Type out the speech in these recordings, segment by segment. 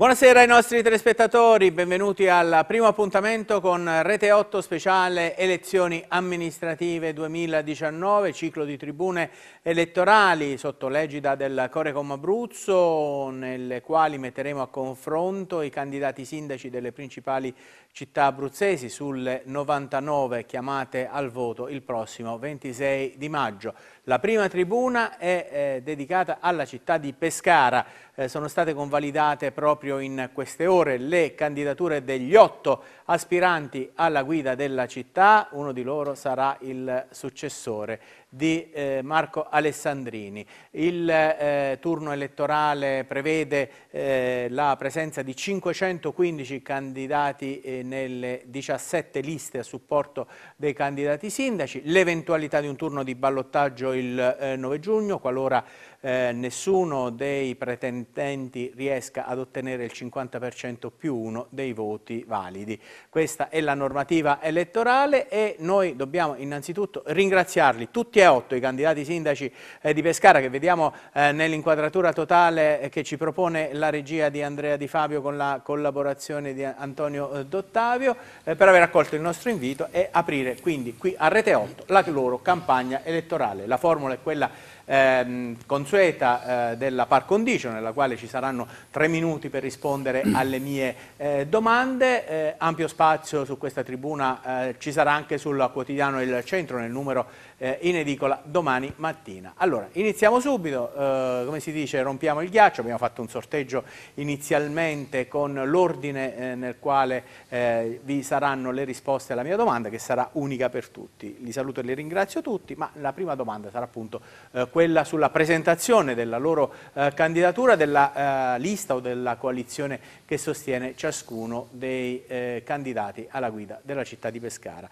Buonasera ai nostri telespettatori, benvenuti al primo appuntamento con Rete 8 speciale Elezioni amministrative 2019, ciclo di tribune elettorali sotto legida del Corecom Abruzzo, nelle quali metteremo a confronto i candidati sindaci delle principali città abruzzesi sulle 99 chiamate al voto il prossimo 26 di maggio. La prima tribuna è eh, dedicata alla città di Pescara. Eh, sono state convalidate proprio in queste ore le candidature degli otto aspiranti alla guida della città. Uno di loro sarà il successore di eh, Marco Alessandrini. Il eh, turno elettorale prevede eh, la presenza di 515 candidati eh, nelle 17 liste a supporto dei candidati sindaci, l'eventualità di un turno di ballottaggio il 9 eh, giugno, qualora eh, nessuno dei pretendenti riesca ad ottenere il 50% più uno dei voti validi. Questa è la normativa elettorale e noi dobbiamo innanzitutto ringraziarli tutti e otto i candidati sindaci eh, di Pescara che vediamo eh, nell'inquadratura totale eh, che ci propone la regia di Andrea Di Fabio con la collaborazione di Antonio eh, Dottavio per aver accolto il nostro invito e aprire quindi qui a Rete 8 la loro campagna elettorale. La formula è quella ehm, consueta eh, della par condicio, nella quale ci saranno tre minuti per rispondere alle mie eh, domande. Eh, ampio spazio su questa tribuna eh, ci sarà anche sul quotidiano Il Centro, nel numero eh, in edicola domani mattina. Allora, iniziamo subito, eh, come si dice, rompiamo il ghiaccio, abbiamo fatto un sorteggio inizialmente con l'ordine eh, nel quale eh, vi saranno le risposte alla mia domanda, che sarà unica per tutti. Li saluto e li ringrazio tutti, ma la prima domanda sarà appunto eh, quella sulla presentazione della loro eh, candidatura, della lista o della coalizione che sostiene ciascuno dei candidati alla guida della città di Pescara.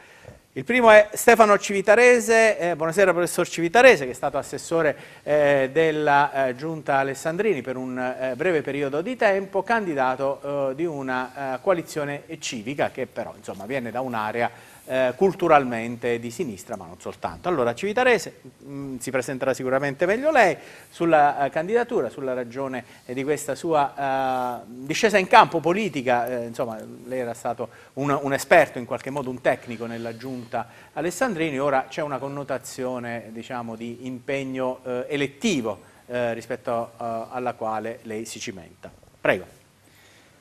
Il primo è Stefano Civitarese, eh, buonasera professor Civitarese che è stato assessore eh, della eh, giunta Alessandrini per un eh, breve periodo di tempo, candidato eh, di una eh, coalizione civica che però insomma, viene da un'area eh, culturalmente di sinistra, ma non soltanto. Allora, Civitarese mh, mm, si presenterà sicuramente meglio lei sulla eh, candidatura, sulla ragione eh, di questa sua eh, discesa in campo politica, eh, insomma, lei era stato un, un, esperto, in qualche modo un tecnico nella giunta Alessandrini, ora c'è una connotazione, diciamo, di impegno eh, elettivo rispetto alla quale lei si cimenta. Prego.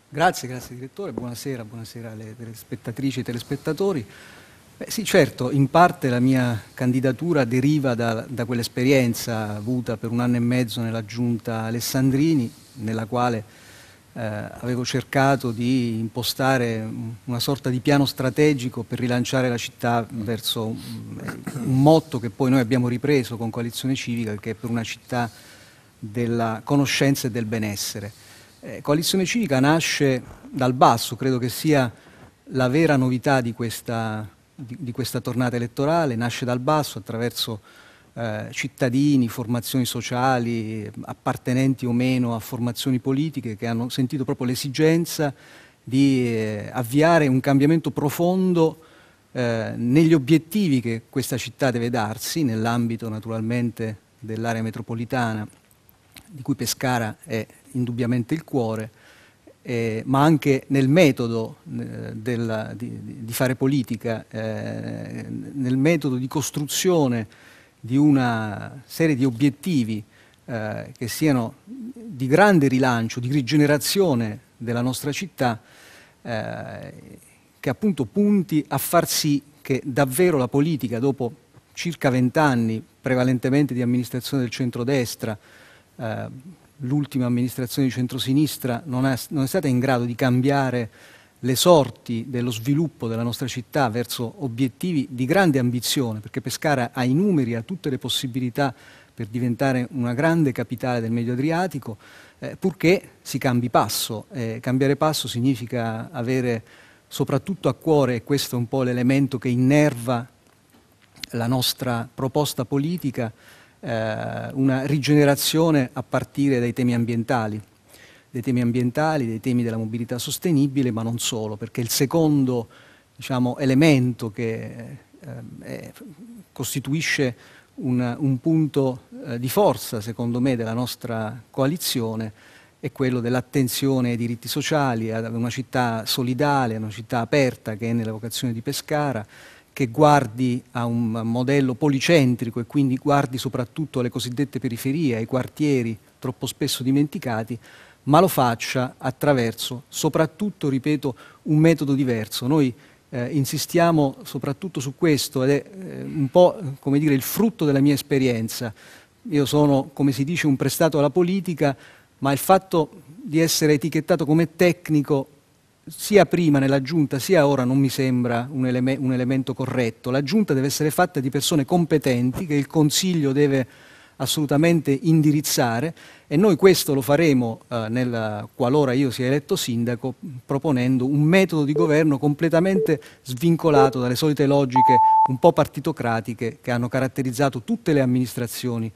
Grazie, grazie direttore, buonasera, buonasera alle telespettatrici e telespettatori. Beh, sì, certo, in parte la mia candidatura deriva da, da quell'esperienza avuta per un anno e mezzo nella giunta Alessandrini, nella quale eh, avevo cercato di impostare una sorta di piano strategico per rilanciare la città verso un motto che poi noi abbiamo ripreso con Coalizione Civica, che è per una città della conoscenza e del benessere. Eh, coalizione civica nasce dal basso, credo che sia la vera novità di questa, di, di questa tornata elettorale, nasce dal basso attraverso eh, cittadini, formazioni sociali, appartenenti o meno a formazioni politiche che hanno sentito proprio l'esigenza di eh, avviare un cambiamento profondo eh, negli obiettivi che questa città deve darsi, nell'ambito naturalmente dell'area metropolitana di cui Pescara è indubbiamente il cuore, eh, ma anche nel metodo eh, della, di, di, fare politica, eh, nel metodo di costruzione di una serie di obiettivi eh, che siano di grande rilancio, di rigenerazione della nostra città, eh, che appunto punti a far sì che davvero la politica, dopo circa vent'anni, prevalentemente di amministrazione del centrodestra, eh, l'ultima amministrazione di centrosinistra non, ha, non è stata in grado di cambiare le sorti dello sviluppo della nostra città verso obiettivi di grande ambizione, perché Pescara ha i numeri, ha tutte le possibilità per diventare una grande capitale del Medio Adriatico, eh, purché si cambi passo. Eh, cambiare passo significa avere soprattutto a cuore, e questo è un po' l'elemento che innerva la nostra proposta politica, eh, una rigenerazione a partire dai temi ambientali, dei temi ambientali, dei temi della mobilità sostenibile, ma non solo, perché il secondo diciamo, elemento che eh, costituisce un, un punto eh, di forza, secondo me, della nostra coalizione è quello dell'attenzione ai diritti sociali, a una città solidale, a una città aperta che è nella vocazione di Pescara, che guardi a un modello policentrico e quindi guardi soprattutto alle cosiddette periferie, ai quartieri troppo spesso dimenticati, ma lo faccia attraverso, soprattutto, ripeto, un metodo diverso. Noi eh, insistiamo soprattutto su questo ed è eh, un po' come dire il frutto della mia esperienza. Io sono, come si dice, un prestato alla politica, ma il fatto di essere etichettato come tecnico sia prima nella giunta sia ora non mi sembra un, eleme un, elemento corretto. La giunta deve essere fatta di persone competenti che il Consiglio deve assolutamente indirizzare e noi questo lo faremo eh, nel, qualora io sia eletto sindaco proponendo un metodo di governo completamente svincolato dalle solite logiche un po' partitocratiche che hanno caratterizzato tutte le amministrazioni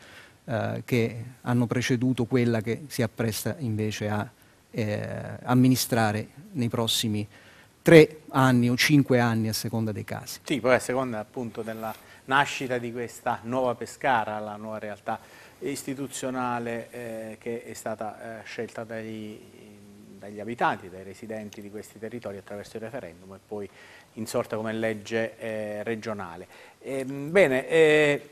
eh, che hanno preceduto quella che si appresta invece a eh, amministrare nei prossimi tre anni o cinque anni a seconda dei casi. Sì, poi a seconda appunto della nascita di questa nuova Pescara, la nuova realtà istituzionale eh, che è stata eh, scelta dagli, dagli abitanti, dai residenti di questi territori attraverso il referendum e poi insorta come legge eh, regionale. Ehm, bene, eh,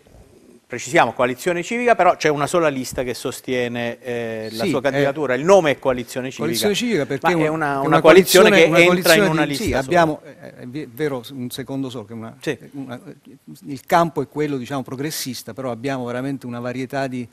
precisiamo coalizione civica, però c'è una sola lista che sostiene eh, la sì, sua eh, candidatura, eh, il nome è coalizione civica. Coalizione civica perché un, è una, una, coalizione, coalizione, che una entra in una di, lista. Sì, abbiamo, eh, eh, è vero, un secondo solo, sì. il campo è quello diciamo, progressista, però abbiamo veramente una varietà di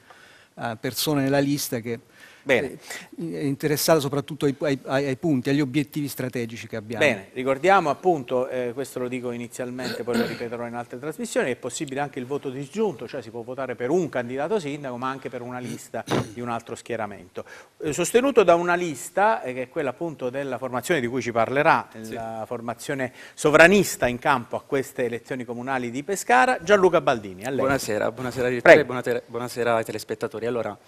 uh, persone nella lista che Bene. interessata soprattutto ai, ai, ai, punti, agli obiettivi strategici che abbiamo. Bene, ricordiamo appunto, eh, questo lo dico inizialmente, poi lo ripeterò in altre trasmissioni, è possibile anche il voto disgiunto, cioè si può votare per un candidato sindaco ma anche per una lista di un altro schieramento. Eh, sostenuto da una lista, eh, che è quella appunto della formazione di cui ci parlerà, sì. la formazione sovranista in campo a queste elezioni comunali di Pescara, Gianluca Baldini. a lei. Buonasera, buonasera direttore, buonasera, buonasera ai telespettatori. Allora,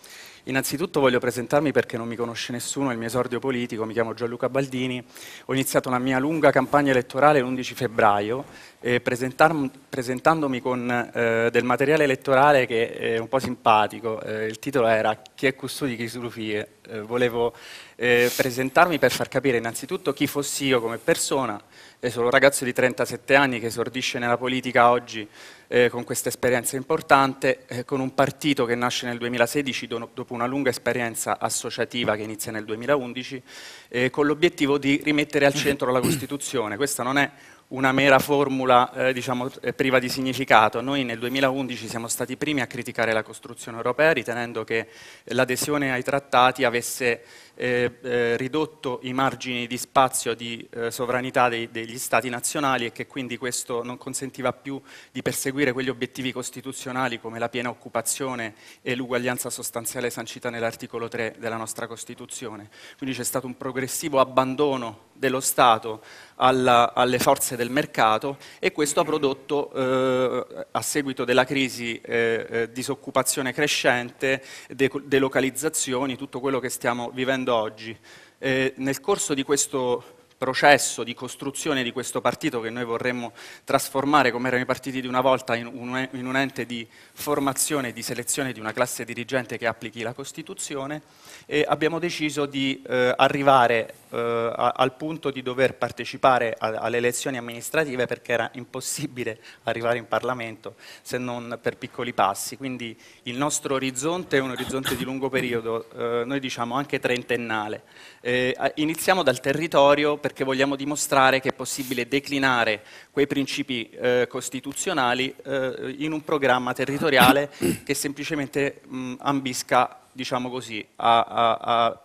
Innanzitutto voglio presentarmi perché non mi conosce nessuno, il mio esordio politico, mi chiamo Gianluca Baldini, ho iniziato la mia lunga campagna elettorale l'11 febbraio eh, presentandomi con eh, del materiale elettorale che è un po' simpatico, eh, il titolo era Chi è custodi chi surufie, eh, volevo eh, presentarmi per far capire innanzitutto chi fossi io come persona, eh, sono un ragazzo di 37 anni che esordisce nella politica oggi eh, con questa esperienza importante, eh, con un partito che nasce nel 2016 do, dopo una lunga esperienza associativa che inizia nel 2011, eh, con l'obiettivo di rimettere al centro la Costituzione. Questa non è una mera formula eh, diciamo, eh, priva di significato. Noi nel 2011 siamo stati i primi a criticare la costruzione europea ritenendo che l'adesione ai trattati avesse eh, ridotto i margini di spazio di eh, sovranità dei, degli stati nazionali e che quindi questo non consentiva più di perseguire quegli obiettivi costituzionali come la piena occupazione e l'uguaglianza sostanziale sancita nell'articolo 3 della nostra Costituzione. Quindi c'è stato un progressivo abbandono dello Stato alla, alle forze del mercato e questo ha prodotto, eh, a seguito della crisi, eh, eh disoccupazione crescente, delocalizzazioni, tutto quello che stiamo vivendo facendo oggi. Eh, nel corso di questo processo di costruzione di questo partito che noi vorremmo trasformare, come erano i partiti di una volta, in un, ente di formazione e di selezione di una classe dirigente che applichi la Costituzione, eh, abbiamo deciso di eh, arrivare eh, al punto di dover partecipare a, alle elezioni amministrative perché era impossibile arrivare in Parlamento se non per piccoli passi. Quindi il nostro orizzonte è un orizzonte di lungo periodo, eh, noi diciamo anche trentennale. Eh, iniziamo dal territorio perché vogliamo dimostrare che è possibile declinare quei principi eh, costituzionali eh, in un programma territoriale che semplicemente mh, ambisca diciamo così, a, a, a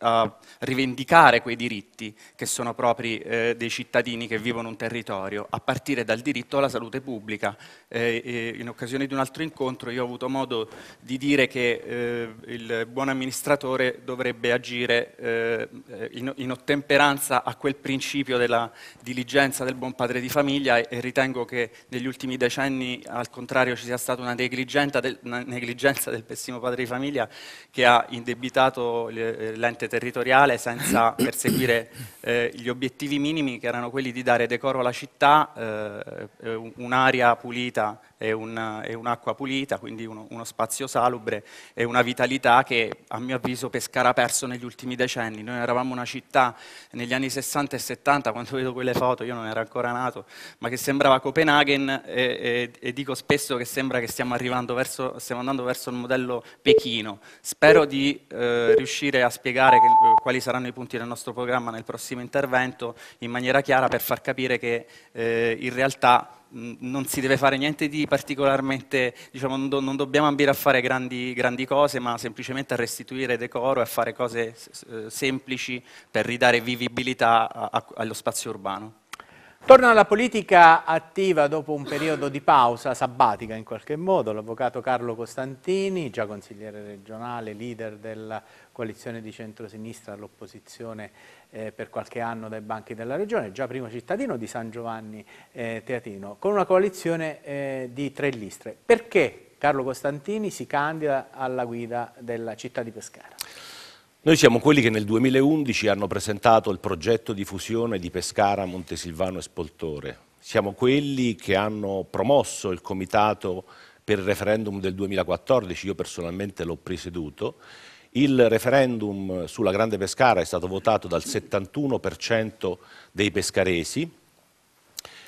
uh, rivendicare quei diritti che sono propri eh, dei cittadini che vivono un territorio, a partire dal diritto alla salute pubblica. Eh, in occasione di un altro incontro io ho avuto modo di dire che eh, il buon amministratore dovrebbe agire eh, in, in, ottemperanza a quel principio della diligenza del buon padre di famiglia e, e ritengo che negli ultimi decenni al contrario ci sia stata una del, una negligenza del pessimo padre di famiglia che ha indebitato eh, l'ente dell'ente territoriale senza perseguire eh, gli obiettivi minimi che erano quelli di dare decoro alla città, eh, eh un'aria pulita è, un'acqua pulita, quindi uno, uno, spazio salubre e una vitalità che a mio avviso Pescara ha perso negli ultimi decenni. Noi eravamo una città negli anni 60 e 70, quando vedo quelle foto, io non ero ancora nato, ma che sembrava Copenaghen e, e, e dico spesso che sembra che stiamo, verso, stiamo, andando verso il modello Pechino. Spero di eh, riuscire a spiegare che, eh, quali saranno i punti del nostro programma nel prossimo intervento in maniera chiara per far capire che eh, in realtà non si deve fare niente di particolarmente, diciamo, non, do, non dobbiamo ambire a fare grandi, grandi, cose, ma semplicemente a restituire decoro e a fare cose semplici per ridare vivibilità a, a, allo spazio urbano. Torno alla politica attiva dopo un periodo di pausa sabbatica in qualche modo, l'avvocato Carlo Costantini, già consigliere regionale, leader della coalizione di centrosinistra all'opposizione eh, per qualche anno dai banchi della regione, già primo cittadino di San Giovanni eh, Teatino, con una coalizione eh, di tre listre. Perché Carlo Costantini si candida alla guida della città di Pescara? Noi siamo quelli che nel 2011 hanno presentato il progetto di fusione di Pescara, Montesilvano e Spoltore. Siamo quelli che hanno promosso il comitato per il referendum del 2014, io personalmente l'ho presieduto, il referendum sulla Grande Pescara è stato votato dal 71% dei pescaresi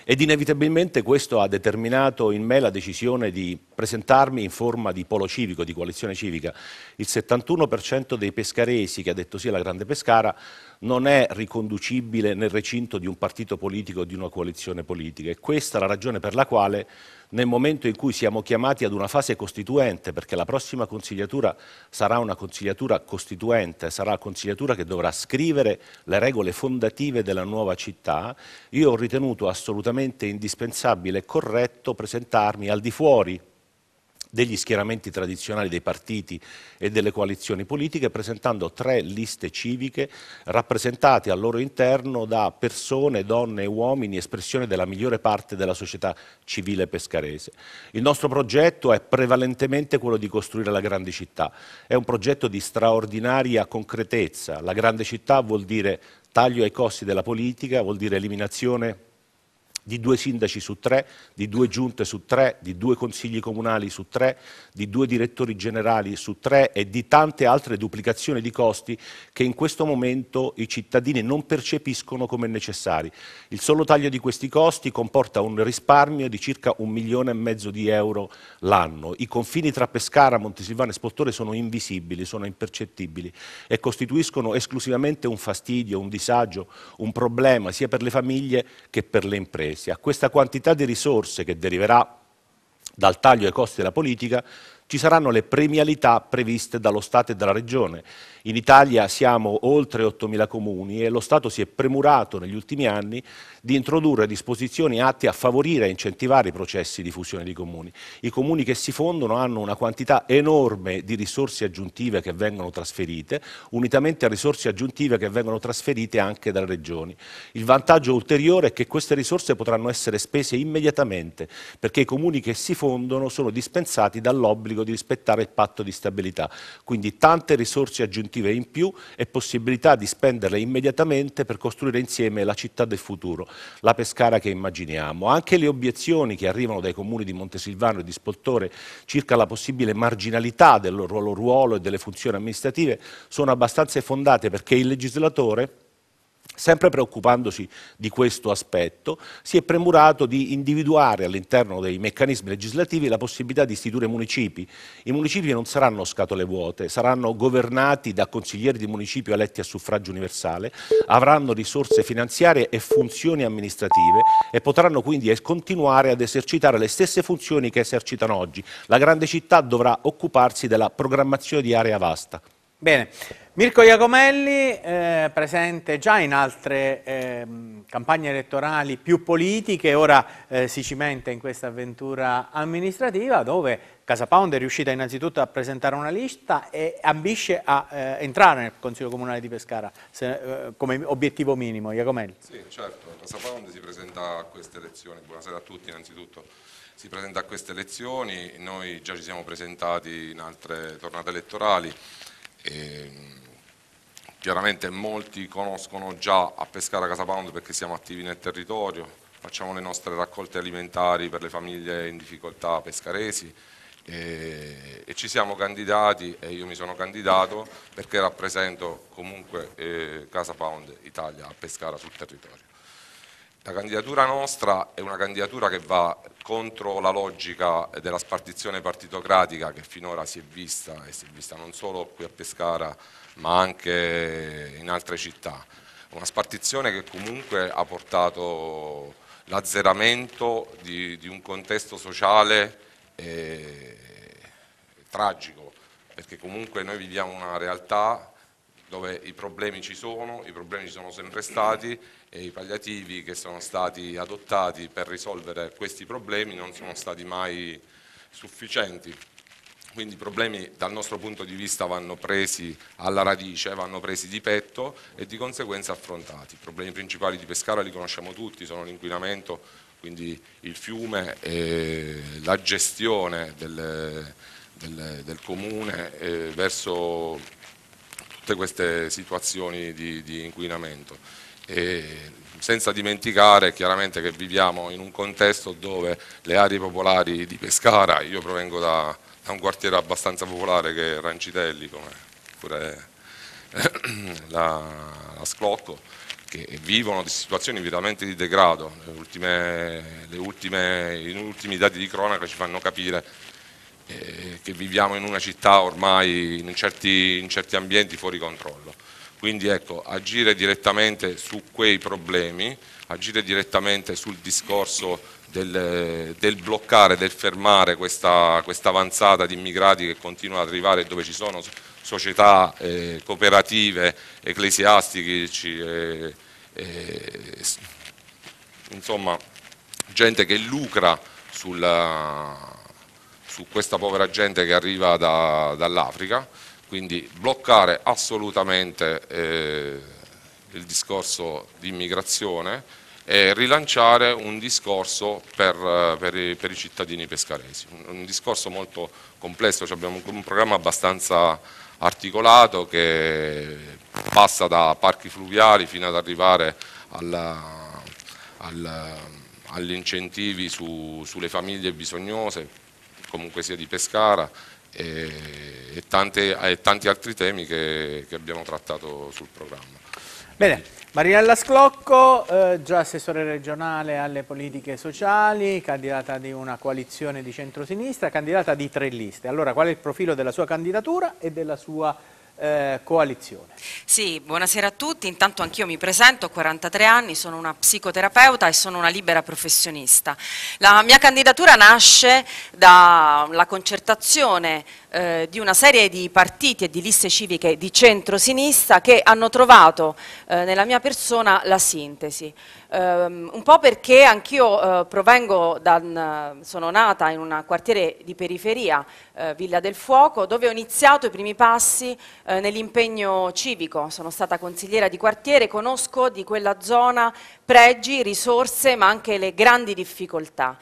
ed inevitabilmente questo ha determinato in me la decisione di presentarmi in forma di polo civico, di coalizione civica. Il 71% dei pescaresi che ha detto sì alla Grande Pescara non è riconducibile nel recinto di un partito politico o di una coalizione politica. E questa è la ragione per la quale nel momento in cui siamo chiamati ad una fase costituente, perché la prossima consigliatura sarà una consigliatura costituente, sarà la consigliatura che dovrà scrivere le regole fondative della nuova città, io ho ritenuto assolutamente indispensabile e corretto presentarmi al di fuori degli schieramenti tradizionali dei partiti e delle coalizioni politiche presentando tre liste civiche rappresentate al loro interno da persone, donne e uomini, espressione della migliore parte della società civile pescarese. Il nostro progetto è prevalentemente quello di costruire la grande città, è un progetto di straordinaria concretezza, la grande città vuol dire taglio ai costi della politica, vuol dire eliminazione di due sindaci su tre, di due giunte su tre, di due consigli comunali su tre, di due direttori generali su tre e di tante altre duplicazioni di costi che in questo momento i cittadini non percepiscono come necessari. Il solo taglio di questi costi comporta un risparmio di circa un milione e mezzo di euro l'anno. I confini tra Pescara, Montesilvano e Sportore sono invisibili, sono impercettibili e costituiscono esclusivamente un fastidio, un disagio, un problema sia per le famiglie che per le imprese spesi, a questa quantità di risorse che deriverà dal taglio ai costi della politica, ci saranno le premialità previste dallo Stato e dalla Regione in Italia siamo oltre 8.000 comuni e lo Stato si è premurato negli ultimi anni di introdurre disposizioni atte a favorire e incentivare i processi di fusione di comuni. I comuni che si fondono hanno una quantità enorme di risorse aggiuntive che vengono trasferite, unitamente a risorse aggiuntive che vengono trasferite anche dalle regioni. Il vantaggio ulteriore è che queste risorse potranno essere spese immediatamente, perché i comuni che si fondono sono dispensati dall'obbligo di rispettare il patto di stabilità. Quindi tante risorse aggiuntive produttive in più e possibilità di spenderle immediatamente per costruire insieme la città del futuro, la Pescara che immaginiamo. Anche le obiezioni che arrivano dai comuni di Montesilvano e di Spoltore circa la possibile marginalità del loro ruolo e delle funzioni amministrative sono abbastanza fondate perché il legislatore Sempre preoccupandosi di questo aspetto, si è premurato di individuare all'interno dei meccanismi legislativi la possibilità di istituire municipi. I municipi non saranno scatole vuote, saranno governati da consiglieri di municipio eletti a suffragio universale, avranno risorse finanziarie e funzioni amministrative e potranno quindi continuare ad esercitare le stesse funzioni che esercitano oggi. La grande città dovrà occuparsi della programmazione di area vasta. Bene. Mirko Iacomelli, eh, presente già in altre eh, campagne elettorali più politiche, ora eh, si cimenta in questa avventura amministrativa dove Casa Pound è riuscita innanzitutto a presentare una lista e ambisce a eh, entrare nel Consiglio Comunale di Pescara se, eh, come obiettivo minimo. Iacomelli. Sì, certo, Casa Pound si presenta a queste elezioni, buonasera a tutti innanzitutto si presenta a queste elezioni, noi già ci siamo presentati in altre tornate elettorali e ehm, Chiaramente molti conoscono già a Pescara Casa Pound perché siamo attivi nel territorio, facciamo le nostre raccolte alimentari per le famiglie in difficoltà pescaresi e, e ci siamo candidati e io mi sono candidato perché rappresento comunque eh, Pound Italia a Pescara sul territorio. La candidatura nostra è una candidatura che va contro la logica della spartizione partitocratica che finora si è vista e si è vista non solo qui a Pescara ma anche in altre città. Una spartizione che comunque ha portato l'azzeramento di, di, un contesto sociale eh, tragico, perché comunque noi viviamo una realtà dove i problemi ci sono, i problemi ci sono sempre stati e i palliativi che sono stati adottati per risolvere questi problemi non sono stati mai sufficienti quindi i problemi dal nostro punto di vista vanno presi alla radice, vanno presi di petto e di conseguenza affrontati. I problemi principali di Pescara li conosciamo tutti, sono l'inquinamento, quindi il fiume e la gestione del, del, del comune eh, verso tutte queste situazioni di, di inquinamento. E senza dimenticare chiaramente che viviamo in un contesto dove le aree popolari di Pescara, io provengo da, è un quartiere abbastanza popolare che è Rancitelli, come pure eh, la, la Sclocco, che vivono di situazioni veramente di degrado. Le ultime, le ultime, I ultimi dati di cronaca ci fanno capire eh, che viviamo in una città ormai in certi, in certi ambienti fuori controllo. Quindi ecco, agire direttamente su quei problemi, agire direttamente sul discorso del, del, bloccare, del fermare questa, questa avanzata di immigrati che continua ad arrivare dove ci sono società eh, cooperative, ecclesiastiche, eh, eh, insomma gente che lucra sulla, su questa povera gente che arriva da, dall'Africa, quindi bloccare assolutamente eh, il discorso di immigrazione e rilanciare un discorso per, eh, per, i, per i, cittadini pescaresi, un, un discorso molto complesso, cioè abbiamo un, programma abbastanza articolato che passa da parchi fluviali fino ad arrivare alla, alla, agli incentivi su, sulle famiglie bisognose, comunque sia di Pescara, e, e, tante, e tanti altri temi che, che abbiamo trattato sul programma. Bene. Mariella Sclocco, eh, già assessore regionale alle politiche sociali, candidata di una coalizione di centrosinistra, candidata di tre liste. Allora, qual è il profilo della sua candidatura e della sua eh, coalizione. Sì, buonasera a tutti, intanto anch'io mi presento, ho 43 anni, sono una psicoterapeuta e sono una libera professionista. La mia candidatura nasce dalla concertazione eh, di una serie di partiti e di liste civiche di centro-sinistra che hanno trovato eh, nella mia persona la sintesi. Um, un po' perché anch'io uh, provengo da, uh, sono nata in un quartiere di periferia, uh, Villa del Fuoco, dove ho iniziato i primi passi nell'impegno civico, sono stata consigliera di quartiere, conosco di quella zona pregi, risorse ma anche le grandi difficoltà.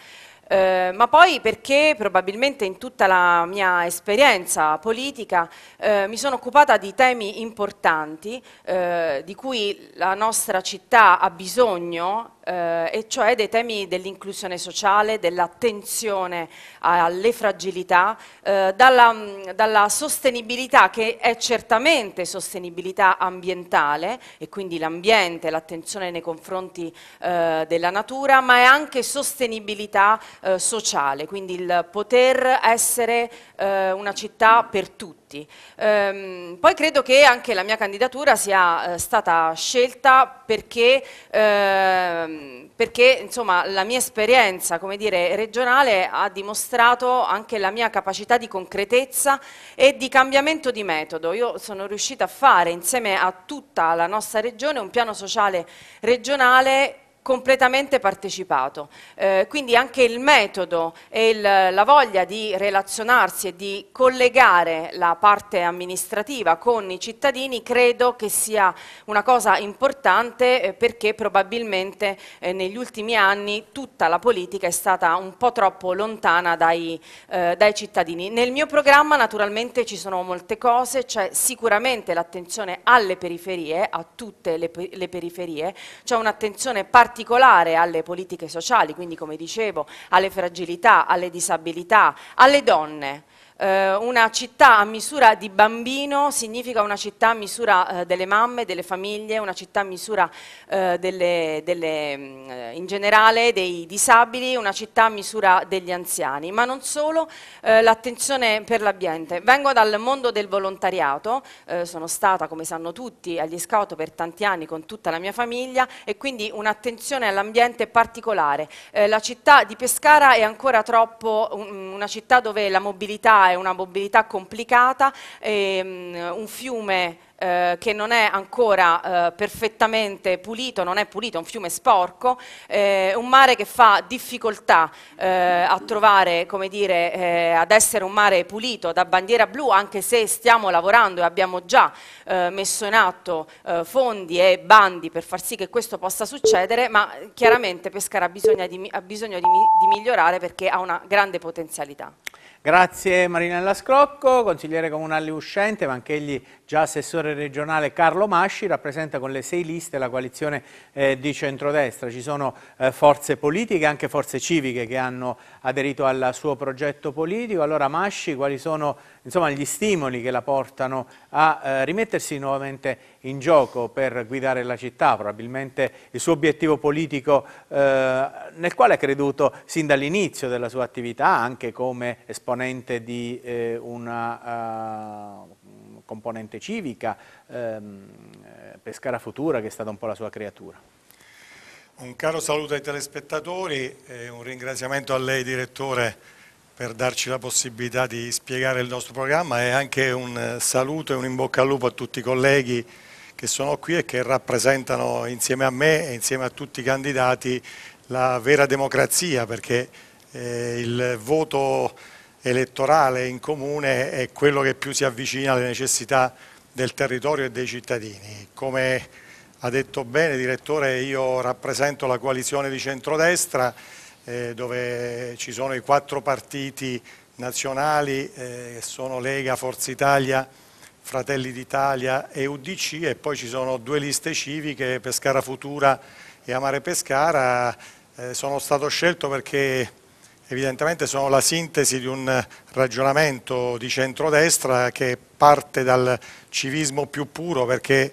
Eh, ma poi perché probabilmente in tutta la mia esperienza politica eh, mi sono occupata di temi importanti eh, di cui la nostra città ha bisogno eh, e cioè dei temi dell'inclusione sociale, dell'attenzione alle fragilità, eh, dalla, mm, dalla, sostenibilità che è certamente sostenibilità ambientale e quindi l'ambiente, l'attenzione nei confronti eh, della natura, ma è anche sostenibilità eh, sociale, quindi il poter essere eh, una città per tutti tutti. Ehm, poi credo che anche la mia candidatura sia eh, stata scelta perché, eh, perché insomma, la mia esperienza dire, regionale ha dimostrato anche la mia capacità di concretezza e di cambiamento di metodo. Io sono riuscita a fare insieme a tutta la nostra regione un piano sociale regionale completamente partecipato. Eh, quindi anche il metodo e il, la voglia di relazionarsi e di collegare la parte amministrativa con i cittadini credo che sia una cosa importante eh, perché probabilmente eh, negli ultimi anni tutta la politica è stata un po' troppo lontana dai, eh, dai cittadini. Nel mio programma naturalmente ci sono molte cose, c'è cioè sicuramente l'attenzione alle periferie, a tutte le, le periferie, c'è cioè un'attenzione particolare particolare alle politiche sociali, quindi come dicevo alle fragilità, alle disabilità, alle donne. Eh, una città a misura di bambino significa una città a misura eh, delle mamme, delle famiglie, una città a misura eh, delle, delle, mm, in generale dei disabili, una città a misura degli anziani, ma non solo eh, l'attenzione per l'ambiente. Vengo dal mondo del volontariato, eh, sono stata come sanno tutti agli scout per tanti anni con tutta la mia famiglia e quindi un'attenzione all'ambiente particolare. Eh, la città di Pescara è ancora troppo un, una città dove la mobilità è una mobilità complicata, ehm, un fiume eh, che non è ancora eh, perfettamente pulito, non è pulito, è un fiume sporco, eh, un mare che fa difficoltà eh, a trovare, come dire, eh, ad essere un mare pulito da bandiera blu, anche se stiamo lavorando e abbiamo già eh, messo in atto fondi e bandi per far sì che questo possa succedere, ma chiaramente Pescara ha bisogno di, ha bisogno di, di migliorare perché ha una grande potenzialità. Grazie Marinella Scrocco, consigliere comunale uscente, ma anche egli già assessore regionale Carlo Masci, rappresenta con le sei liste la coalizione eh, di centrodestra. Ci sono eh, forze politiche, anche forze civiche che hanno aderito al suo progetto politico. Allora Masci, quali sono insomma, gli stimoli che la portano a eh, rimettersi nuovamente in gioco per guidare la città, probabilmente il suo obiettivo politico eh, nel quale ha creduto sin dall'inizio della sua attività, anche come esponente di eh, una uh, componente civica, ehm, eh, Pescara Futura, che è stata un po' la sua creatura. Un caro saluto ai telespettatori e un ringraziamento a lei direttore per darci la possibilità di spiegare il nostro programma e anche un eh, saluto e un in bocca al lupo a tutti i colleghi che sono qui e che rappresentano insieme a me e insieme a tutti i candidati la vera democrazia perché eh, il voto elettorale in comune è quello che più si avvicina alle necessità del territorio e dei cittadini. Come ha detto bene direttore io rappresento la coalizione di centrodestra eh, dove ci sono i quattro partiti nazionali, eh, sono Lega, Forza Italia, Fratelli d'Italia e UDC e poi ci sono due liste civiche, Pescara Futura e Amare Pescara. Eh, sono stato scelto perché evidentemente sono la sintesi di un ragionamento di centrodestra che parte dal civismo più puro perché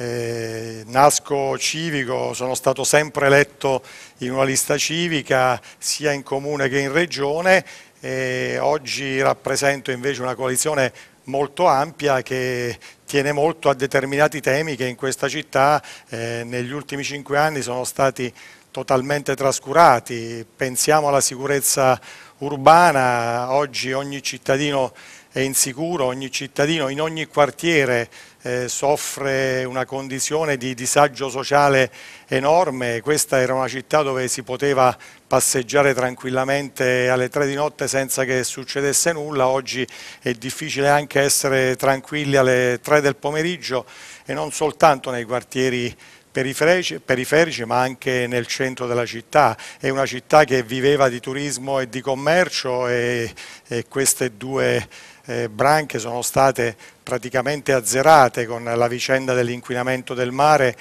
eh, nasco civico, sono stato sempre eletto in una lista civica sia in comune che in regione e oggi rappresento invece una coalizione molto ampia che tiene molto a determinati temi che in questa città eh, negli ultimi cinque anni sono stati totalmente trascurati. Pensiamo alla sicurezza urbana, oggi ogni cittadino è insicuro, ogni cittadino in ogni quartiere eh, soffre una condizione di disagio sociale enorme, questa era una città dove si poteva passeggiare tranquillamente alle tre di notte senza che succedesse nulla, oggi è difficile anche essere tranquilli alle tre del pomeriggio e non soltanto nei quartieri periferici, periferici ma anche nel centro della città, è una città che viveva di turismo e di commercio e, e queste due eh, branche sono state praticamente azzerate con la vicenda dell'inquinamento del mare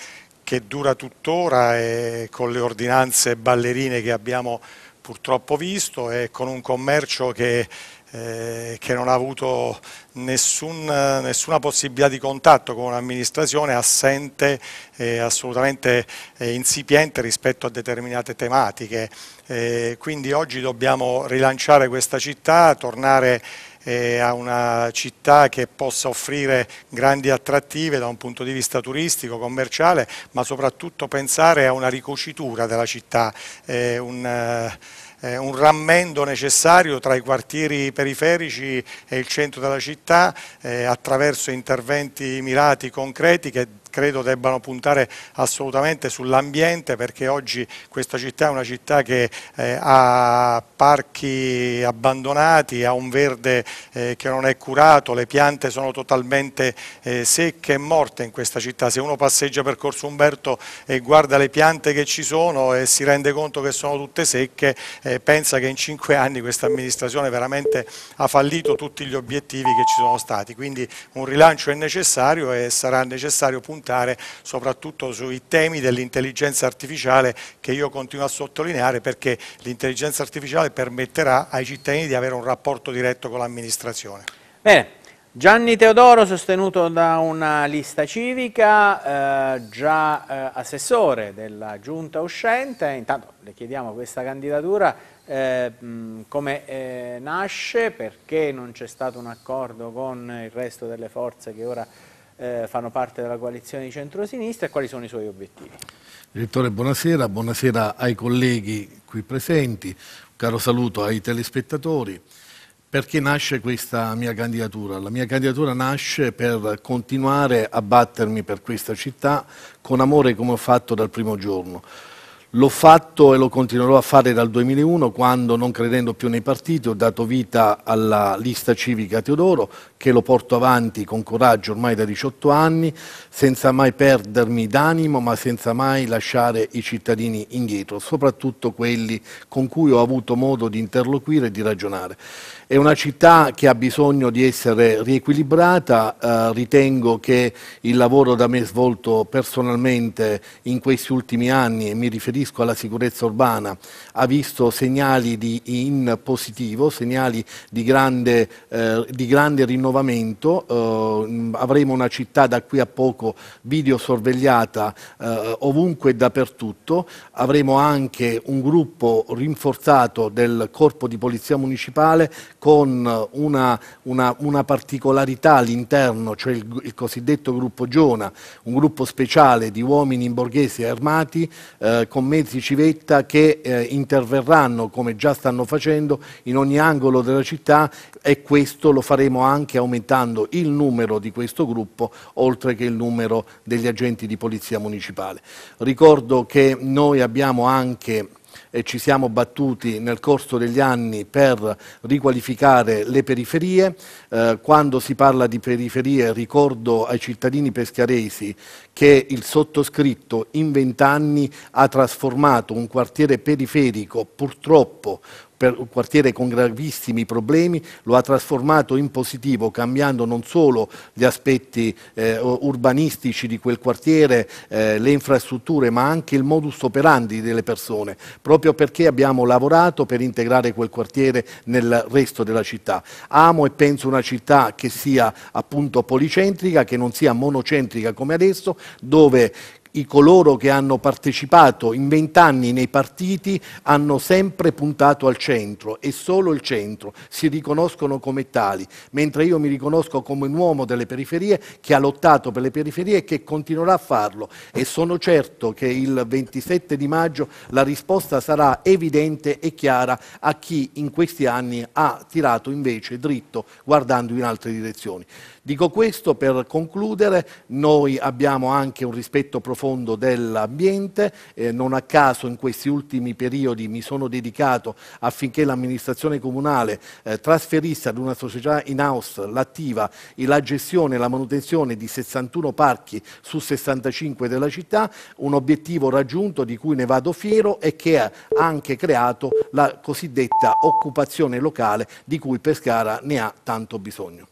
che dura tuttora e con le ordinanze ballerine che abbiamo purtroppo visto e con un commercio che, eh, che non ha avuto nessun, nessuna possibilità di contatto con un'amministrazione assente e eh, assolutamente eh, insipiente rispetto a determinate tematiche. Eh, quindi oggi dobbiamo rilanciare questa città, tornare a eh, a una città che possa offrire grandi attrattive da un punto di vista turistico, commerciale, ma soprattutto pensare a una ricucitura della città, eh, un, eh, un rammendo necessario tra i quartieri periferici e il centro della città eh, attraverso interventi mirati concreti che credo debbano puntare assolutamente sull'ambiente perché oggi questa città è una città che eh, ha parchi abbandonati, ha un verde eh, che non è curato, le piante sono totalmente eh, secche e morte in questa città. Se uno passeggia per Corso Umberto e guarda le piante che ci sono e si rende conto che sono tutte secche, eh, pensa che in cinque anni questa amministrazione veramente ha fallito tutti gli obiettivi che ci sono stati. Quindi un rilancio è necessario e sarà necessario puntare affrontare soprattutto sui temi dell'intelligenza artificiale che io continuo a sottolineare perché l'intelligenza artificiale permetterà ai cittadini di avere un rapporto diretto con l'amministrazione. Bene, Gianni Teodoro sostenuto da una lista civica, eh, già eh, assessore della giunta uscente, intanto le chiediamo questa candidatura eh, mh, come eh, nasce, perché non c'è stato un accordo con il resto delle forze che ora eh, fanno parte della coalizione di centrosinistra e quali sono i suoi obiettivi. Direttore, buonasera, buonasera ai colleghi qui presenti, un caro saluto ai telespettatori. Perché nasce questa mia candidatura? La mia candidatura nasce per continuare a battermi per questa città con amore come ho fatto dal primo giorno. L'ho fatto e lo continuerò a fare dal 2001 quando, non credendo più nei partiti, ho dato vita alla lista civica Teodoro che lo porto avanti con coraggio ormai da 18 anni, senza mai perdermi d'animo ma senza mai lasciare i cittadini indietro, soprattutto quelli con cui ho avuto modo di interloquire e di ragionare. È una città che ha bisogno di essere riequilibrata, eh, ritengo che il lavoro da me svolto personalmente in questi ultimi anni, e mi riferisco riferisco alla sicurezza urbana, ha visto segnali di, in positivo, segnali di grande, eh, di grande rinnovamento. Eh, avremo una città da qui a poco videosorvegliata eh, ovunque e dappertutto. Avremo anche un gruppo rinforzato del corpo di polizia municipale con una, una, una particolarità all'interno, cioè il, il, cosiddetto gruppo Giona, un gruppo speciale di uomini in borghesi armati eh, con mezzi civetta che eh, interverranno, come già stanno facendo, in ogni angolo della città e questo lo faremo anche aumentando il numero di questo gruppo, oltre che il numero degli agenti di polizia municipale. Ricordo che noi abbiamo anche eh, ci siamo battuti nel corso degli anni per riqualificare le periferie. Eh, quando si parla di periferie ricordo ai cittadini pescaresi che il sottoscritto in vent'anni ha trasformato un quartiere periferico purtroppo per un quartiere con gravissimi problemi, lo ha trasformato in positivo cambiando non solo gli aspetti eh, urbanistici di quel quartiere, eh, le infrastrutture, ma anche il modus operandi delle persone, proprio perché abbiamo lavorato per integrare quel quartiere nel resto della città. Amo e penso una città che sia appunto policentrica, che non sia monocentrica come adesso, dove i coloro che hanno partecipato in vent'anni nei partiti hanno sempre puntato al centro e solo il centro, si riconoscono come tali, mentre io mi riconosco come un uomo delle periferie che ha lottato per le periferie e che continuerà a farlo e sono certo che il 27 di maggio la risposta sarà evidente e chiara a chi in questi anni ha tirato invece dritto guardando in altre direzioni. Dico questo per concludere, noi abbiamo anche un rispetto profondo dell'ambiente, eh, non a caso in questi ultimi periodi mi sono dedicato affinché l'amministrazione comunale eh, trasferisse ad una società in house l'attiva e la gestione e la manutenzione di 61 parchi su 65 della città, un obiettivo raggiunto di cui ne vado fiero e che ha anche creato la cosiddetta occupazione locale di cui Pescara ne ha tanto bisogno.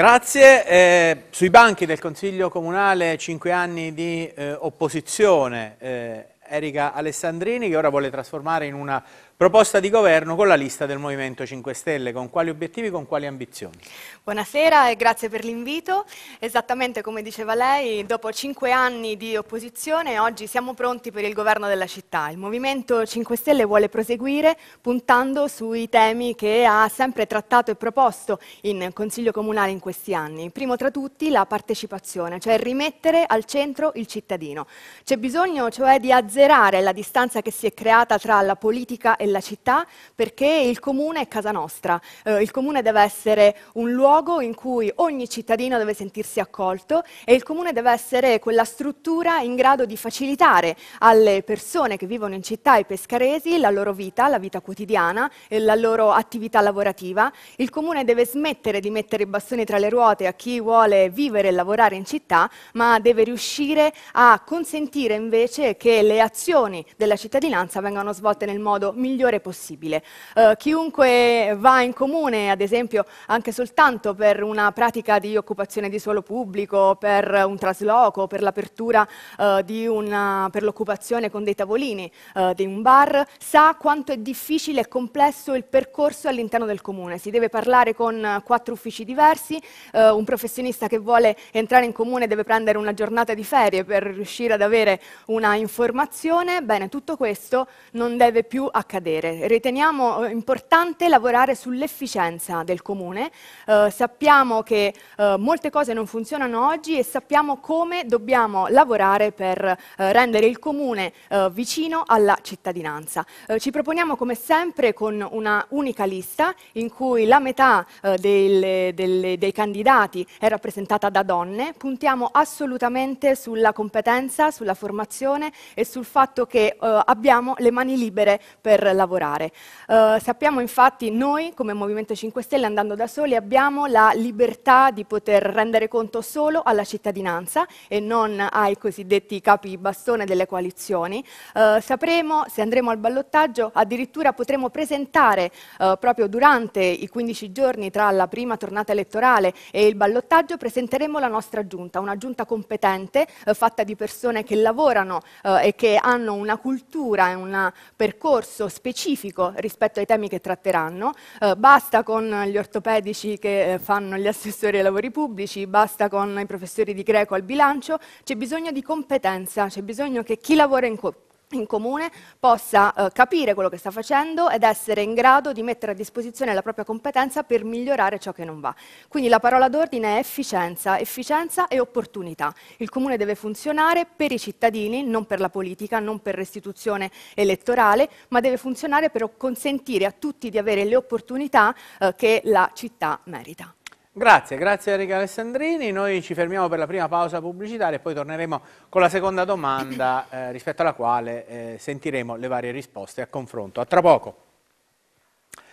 Grazie. Eh, sui banchi del Consiglio Comunale cinque anni di eh, opposizione, eh, Erika Alessandrini che ora vuole trasformare in una Proposta di governo con la lista del Movimento 5 Stelle, con quali obiettivi, con quali ambizioni? Buonasera e grazie per l'invito. Esattamente come diceva lei, dopo cinque anni di opposizione, oggi siamo pronti per il governo della città. Il Movimento 5 Stelle vuole proseguire puntando sui temi che ha sempre trattato e proposto in Consiglio Comunale in questi anni. Primo tra tutti la partecipazione, cioè rimettere al centro il cittadino. C'è bisogno cioè di azzerare la distanza che si è creata tra la politica e la bella città perché il comune è casa nostra, eh, il comune deve essere un luogo in cui ogni cittadino deve sentirsi accolto e il comune deve essere quella struttura in grado di facilitare alle persone che vivono in città, e pescaresi, la loro vita, la vita quotidiana e la loro attività lavorativa. Il comune deve smettere di mettere i bastoni tra le ruote a chi vuole vivere e lavorare in città, ma deve riuscire a consentire invece che le azioni della cittadinanza vengano svolte nel modo migliore migliore possibile. Eh, chiunque va in comune, ad esempio, anche soltanto per una pratica di occupazione di suolo pubblico, per un trasloco, per l'apertura eh, una, per l'occupazione con dei tavolini eh, di un bar, sa quanto è difficile e complesso il percorso all'interno del comune. Si deve parlare con eh, quattro uffici diversi, eh, un professionista che vuole entrare in comune deve prendere una giornata di ferie per riuscire ad avere una informazione. Bene, tutto questo non deve più accadere avere. Riteniamo eh, importante lavorare sull'efficienza del comune, eh, sappiamo che eh, molte cose non funzionano oggi e sappiamo come dobbiamo lavorare per eh, rendere il comune eh, vicino alla cittadinanza. Eh, ci proponiamo come sempre con una unica lista in cui la metà delle, delle, dei candidati è rappresentata da donne, puntiamo assolutamente sulla competenza, sulla formazione e sul fatto che abbiamo le mani libere per lavorare. Eh, sappiamo infatti noi come Movimento 5 Stelle andando da soli abbiamo la libertà di poter rendere conto solo alla cittadinanza e non ai cosiddetti capi bastone delle coalizioni. Eh, sapremo se andremo al ballottaggio addirittura potremo presentare eh, proprio durante i 15 giorni tra la prima tornata elettorale e il ballottaggio presenteremo la nostra giunta, una giunta competente eh, fatta di persone che lavorano eh, e che hanno una cultura e un percorso specifico specifico rispetto ai temi che tratteranno, eh, basta con gli ortopedici che eh, fanno gli assessori ai lavori pubblici, basta con i professori di greco al bilancio, c'è bisogno di competenza, c'è bisogno che chi lavora in, co in comune possa eh, capire quello che sta facendo ed essere in grado di mettere a disposizione la propria competenza per migliorare ciò che non va. Quindi la parola d'ordine è efficienza, efficienza e opportunità. Il comune deve funzionare per i cittadini, non per la politica, non per restituzione elettorale, ma deve funzionare per consentire a tutti di avere le opportunità eh, che la città merita. Grazie, grazie Enrico Alessandrini. Noi ci fermiamo per la prima pausa pubblicitaria e poi torneremo con la seconda domanda eh, rispetto alla quale eh, sentiremo le varie risposte a confronto. A tra poco.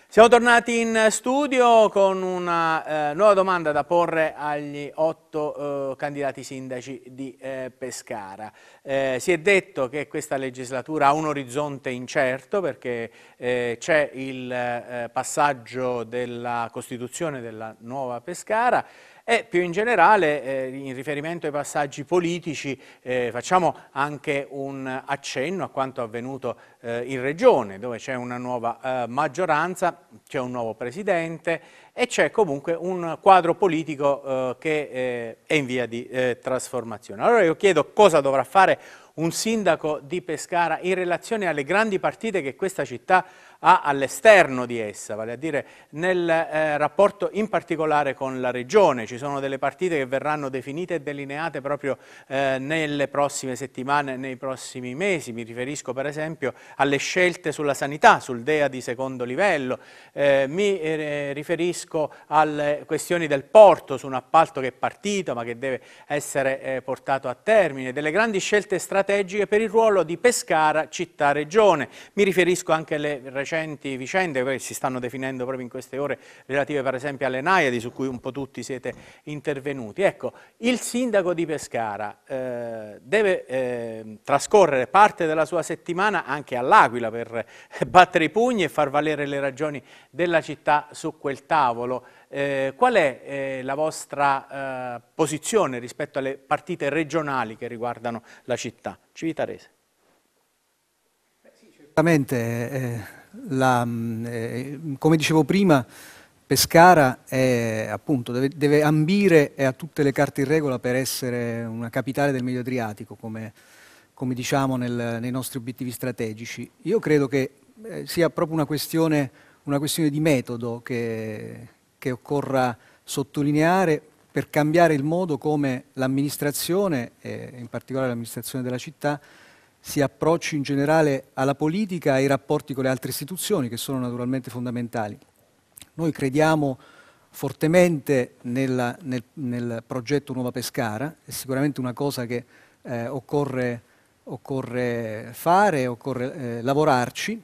Siamo tornati in studio con una eh, nuova domanda da porre agli otto eh, candidati sindaci di eh, Pescara. Eh, si è detto che questa legislatura ha un orizzonte incerto perché eh, c'è il eh, passaggio della Costituzione della nuova Pescara, e più in generale eh, in riferimento ai passaggi politici eh, facciamo anche un accenno a quanto avvenuto eh, in Regione dove c'è una nuova eh, maggioranza, c'è un nuovo Presidente e c'è comunque un quadro politico eh, che eh, è in via di trasformazione. Allora io chiedo cosa dovrà fare un sindaco di Pescara in relazione alle grandi partite che questa città ha ha all'esterno di essa, vale a dire nel eh, rapporto in particolare con la Regione. Ci sono delle partite che verranno definite e delineate proprio eh, nelle prossime settimane, nei prossimi mesi. Mi riferisco per esempio alle scelte sulla sanità, sul DEA di secondo livello, eh, mi eh, riferisco alle questioni del porto su un appalto che è partito ma che deve essere eh, portato a termine, delle grandi scelte strategiche per il ruolo di Pescara città-regione. Mi riferisco anche alle recenti recenti vicende che si stanno definendo proprio in queste ore relative per esempio alle Naiadi su cui un po' tutti siete intervenuti. Ecco, il sindaco di Pescara eh, deve eh, trascorrere parte della sua settimana anche all'Aquila per eh, battere i pugni e far valere le ragioni della città su quel tavolo. Eh, qual è eh, la vostra eh, posizione rispetto alle partite regionali che riguardano la città civitarese? Certamente eh, la, mm, eh, come dicevo prima, Pescara è, appunto, deve, deve, ambire e ha tutte le carte in regola per essere una capitale del Medio Adriatico, come, come diciamo nel, nei nostri obiettivi strategici. Io credo che eh, sia proprio una questione, una questione, di metodo che, che occorra sottolineare per cambiare il modo come l'amministrazione, eh, in particolare l'amministrazione della città, si approcci in generale alla politica e ai rapporti con le altre istituzioni, che sono naturalmente fondamentali. Noi crediamo fortemente nel, nel, nel progetto Nuova Pescara, è sicuramente una cosa che eh, occorre, occorre, fare, occorre eh, lavorarci,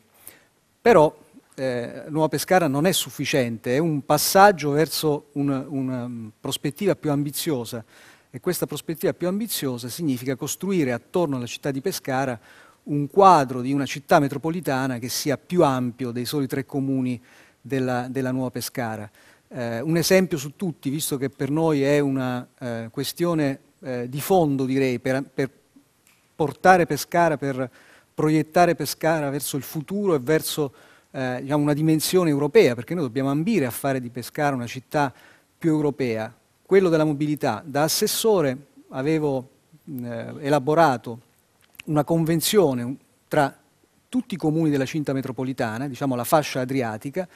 però eh, Nuova Pescara non è sufficiente, è un passaggio verso una, una mm, prospettiva più ambiziosa e questa prospettiva più ambiziosa significa costruire attorno alla città di Pescara un quadro di una città metropolitana che sia più ampio dei soli tre comuni della, della nuova Pescara. Eh, un esempio su tutti, visto che per noi è una eh, questione eh, di fondo, direi, per, per, portare Pescara, per proiettare Pescara verso il futuro e verso eh, diciamo, una dimensione europea, perché noi dobbiamo ambire a fare di Pescara una città più europea quello della mobilità. Da assessore avevo eh, elaborato una convenzione tra tutti i comuni della cinta metropolitana, diciamo la fascia adriatica,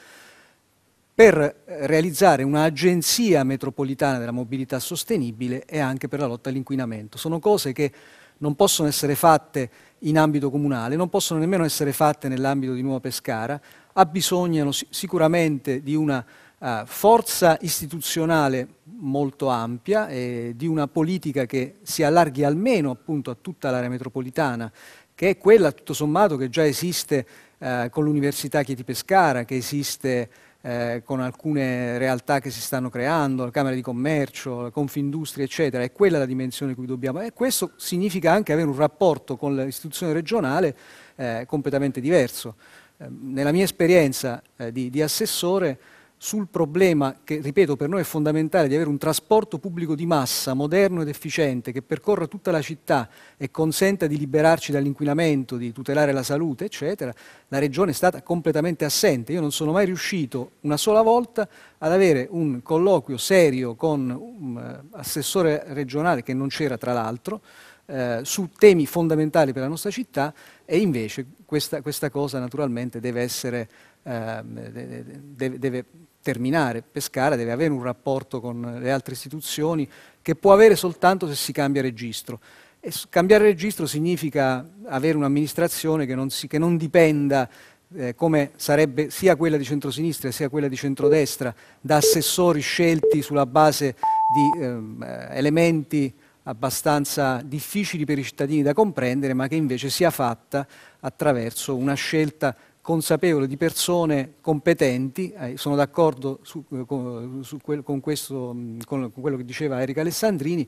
per realizzare un'agenzia metropolitana della mobilità sostenibile e anche per la lotta all'inquinamento. Sono cose che non possono essere fatte in ambito comunale, non possono nemmeno essere fatte nell'ambito di Nuova Pescara, ha bisogno sicuramente di una eh, forza istituzionale molto ampia e di una politica che si allarghi almeno appunto, a tutta l'area metropolitana, che è quella tutto sommato che già esiste eh, con l'Università Chieti Pescara, che esiste eh, con alcune realtà che si stanno creando, la Camera di Commercio, la Confindustria, eccetera, è quella la dimensione cui dobbiamo. E questo significa anche avere un rapporto con l'istituzione regionale eh, completamente diverso. Ehm, nella mia esperienza di, di assessore, sul problema che, ripeto, per noi è fondamentale di avere un trasporto pubblico di massa moderno ed efficiente che percorra tutta la città e consenta di liberarci dall'inquinamento, di tutelare la salute, eccetera, la Regione è stata completamente assente. Io non sono mai riuscito una sola volta ad avere un colloquio serio con un eh, assessore regionale, che non c'era tra l'altro, eh, su temi fondamentali per la nostra città e invece questa, questa cosa naturalmente deve essere... Eh, deve, deve terminare. Pescara deve avere un rapporto con le altre istituzioni che può avere soltanto se si cambia registro. E cambiare registro significa avere un'amministrazione che, che non, dipenda, eh, come sarebbe sia quella di centrosinistra sia quella di centrodestra, da assessori scelti sulla base di eh, elementi abbastanza difficili per i cittadini da comprendere, ma che invece sia fatta attraverso una scelta consapevole di persone competenti, eh, sono d'accordo su, eh, con, su quel, con, questo, mm, con, con quello che diceva Erika Alessandrini,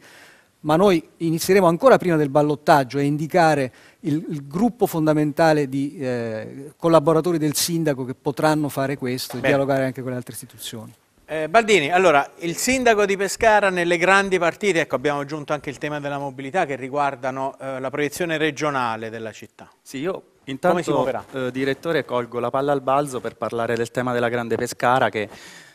ma noi inizieremo ancora prima del ballottaggio a indicare il, il gruppo fondamentale di eh, collaboratori del sindaco che potranno fare questo Beh. e dialogare anche con le altre istituzioni. Eh, Baldini, allora, il sindaco di Pescara nelle grandi partite, ecco abbiamo aggiunto anche il tema della mobilità che riguardano eh, la proiezione regionale della città. Sì, io intanto, eh, direttore, colgo la palla al balzo per parlare del tema della grande Pescara che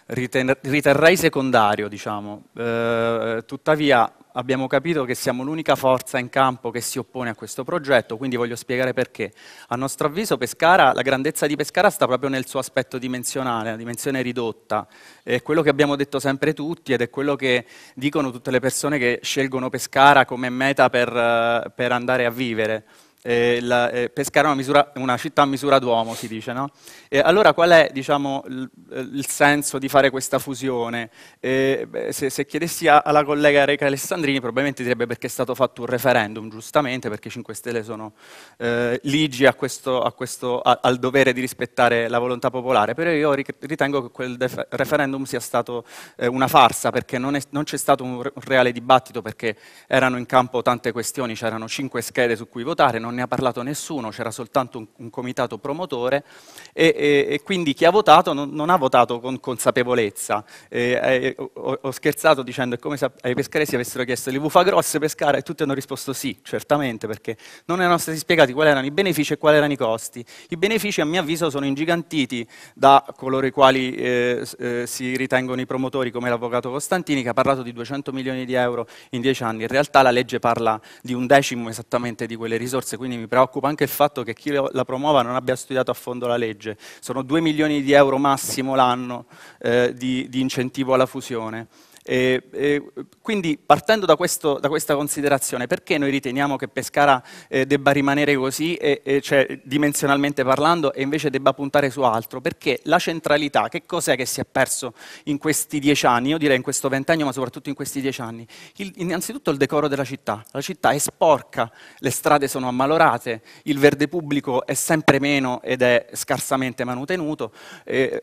riten- riterrei secondario, diciamo. Eh, tuttavia abbiamo capito che siamo l'unica forza in campo che si oppone a questo progetto, quindi voglio spiegare perché. A nostro avviso Pescara, la grandezza di Pescara sta proprio nel suo aspetto dimensionale, la dimensione ridotta. È quello che abbiamo detto sempre tutti ed è quello che dicono tutte le persone che scelgono Pescara come meta per, eh, per andare a vivere eh, la, eh, Pescara è una, misura, una, città a misura d'uomo, si dice, no? E allora qual è, diciamo, l, il senso di fare questa fusione? Eh, se, se, chiedessi alla collega Reca Alessandrini probabilmente direbbe perché è stato fatto un referendum, giustamente, perché 5 Stelle sono eh, ligi a questo, a questo, a, al dovere di rispettare la volontà popolare, però io ritengo che quel def- referendum sia stato eh, una farsa, perché non, è, non c'è stato un, re- un reale dibattito, perché erano in campo tante questioni, c'erano cinque schede su cui votare, non non ne ha parlato nessuno, c'era soltanto un, un, comitato promotore e, e, e, quindi chi ha votato non, non ha votato con consapevolezza. E, ho, ho, scherzato dicendo è come se ai pescaresi avessero chiesto le bufa grosse pescare e tutti hanno risposto sì, certamente, perché non erano stati spiegati quali erano i benefici e quali erano i costi. I benefici a mio avviso sono ingigantiti da coloro i quali eh, eh, si ritengono i promotori come l'avvocato Costantini che ha parlato di 200 milioni di euro in 10 anni. In realtà la legge parla di un decimo esattamente di quelle risorse, quindi mi preoccupa anche il fatto che chi la promuova non abbia studiato a fondo la legge. Sono 2 milioni di euro massimo l'anno eh, di, di incentivo alla fusione. Eh, eh, quindi partendo da, questo, da, questa considerazione, perché noi riteniamo che Pescara eh, debba rimanere così, e, cioè, dimensionalmente parlando, e invece debba puntare su altro? Perché la centralità, che cos'è che si è perso in questi dieci anni, io direi in questo ventennio, ma soprattutto in questi dieci anni? Il, innanzitutto il decoro della città, la città è sporca, le strade sono ammalorate, il verde pubblico è sempre meno ed è scarsamente manutenuto.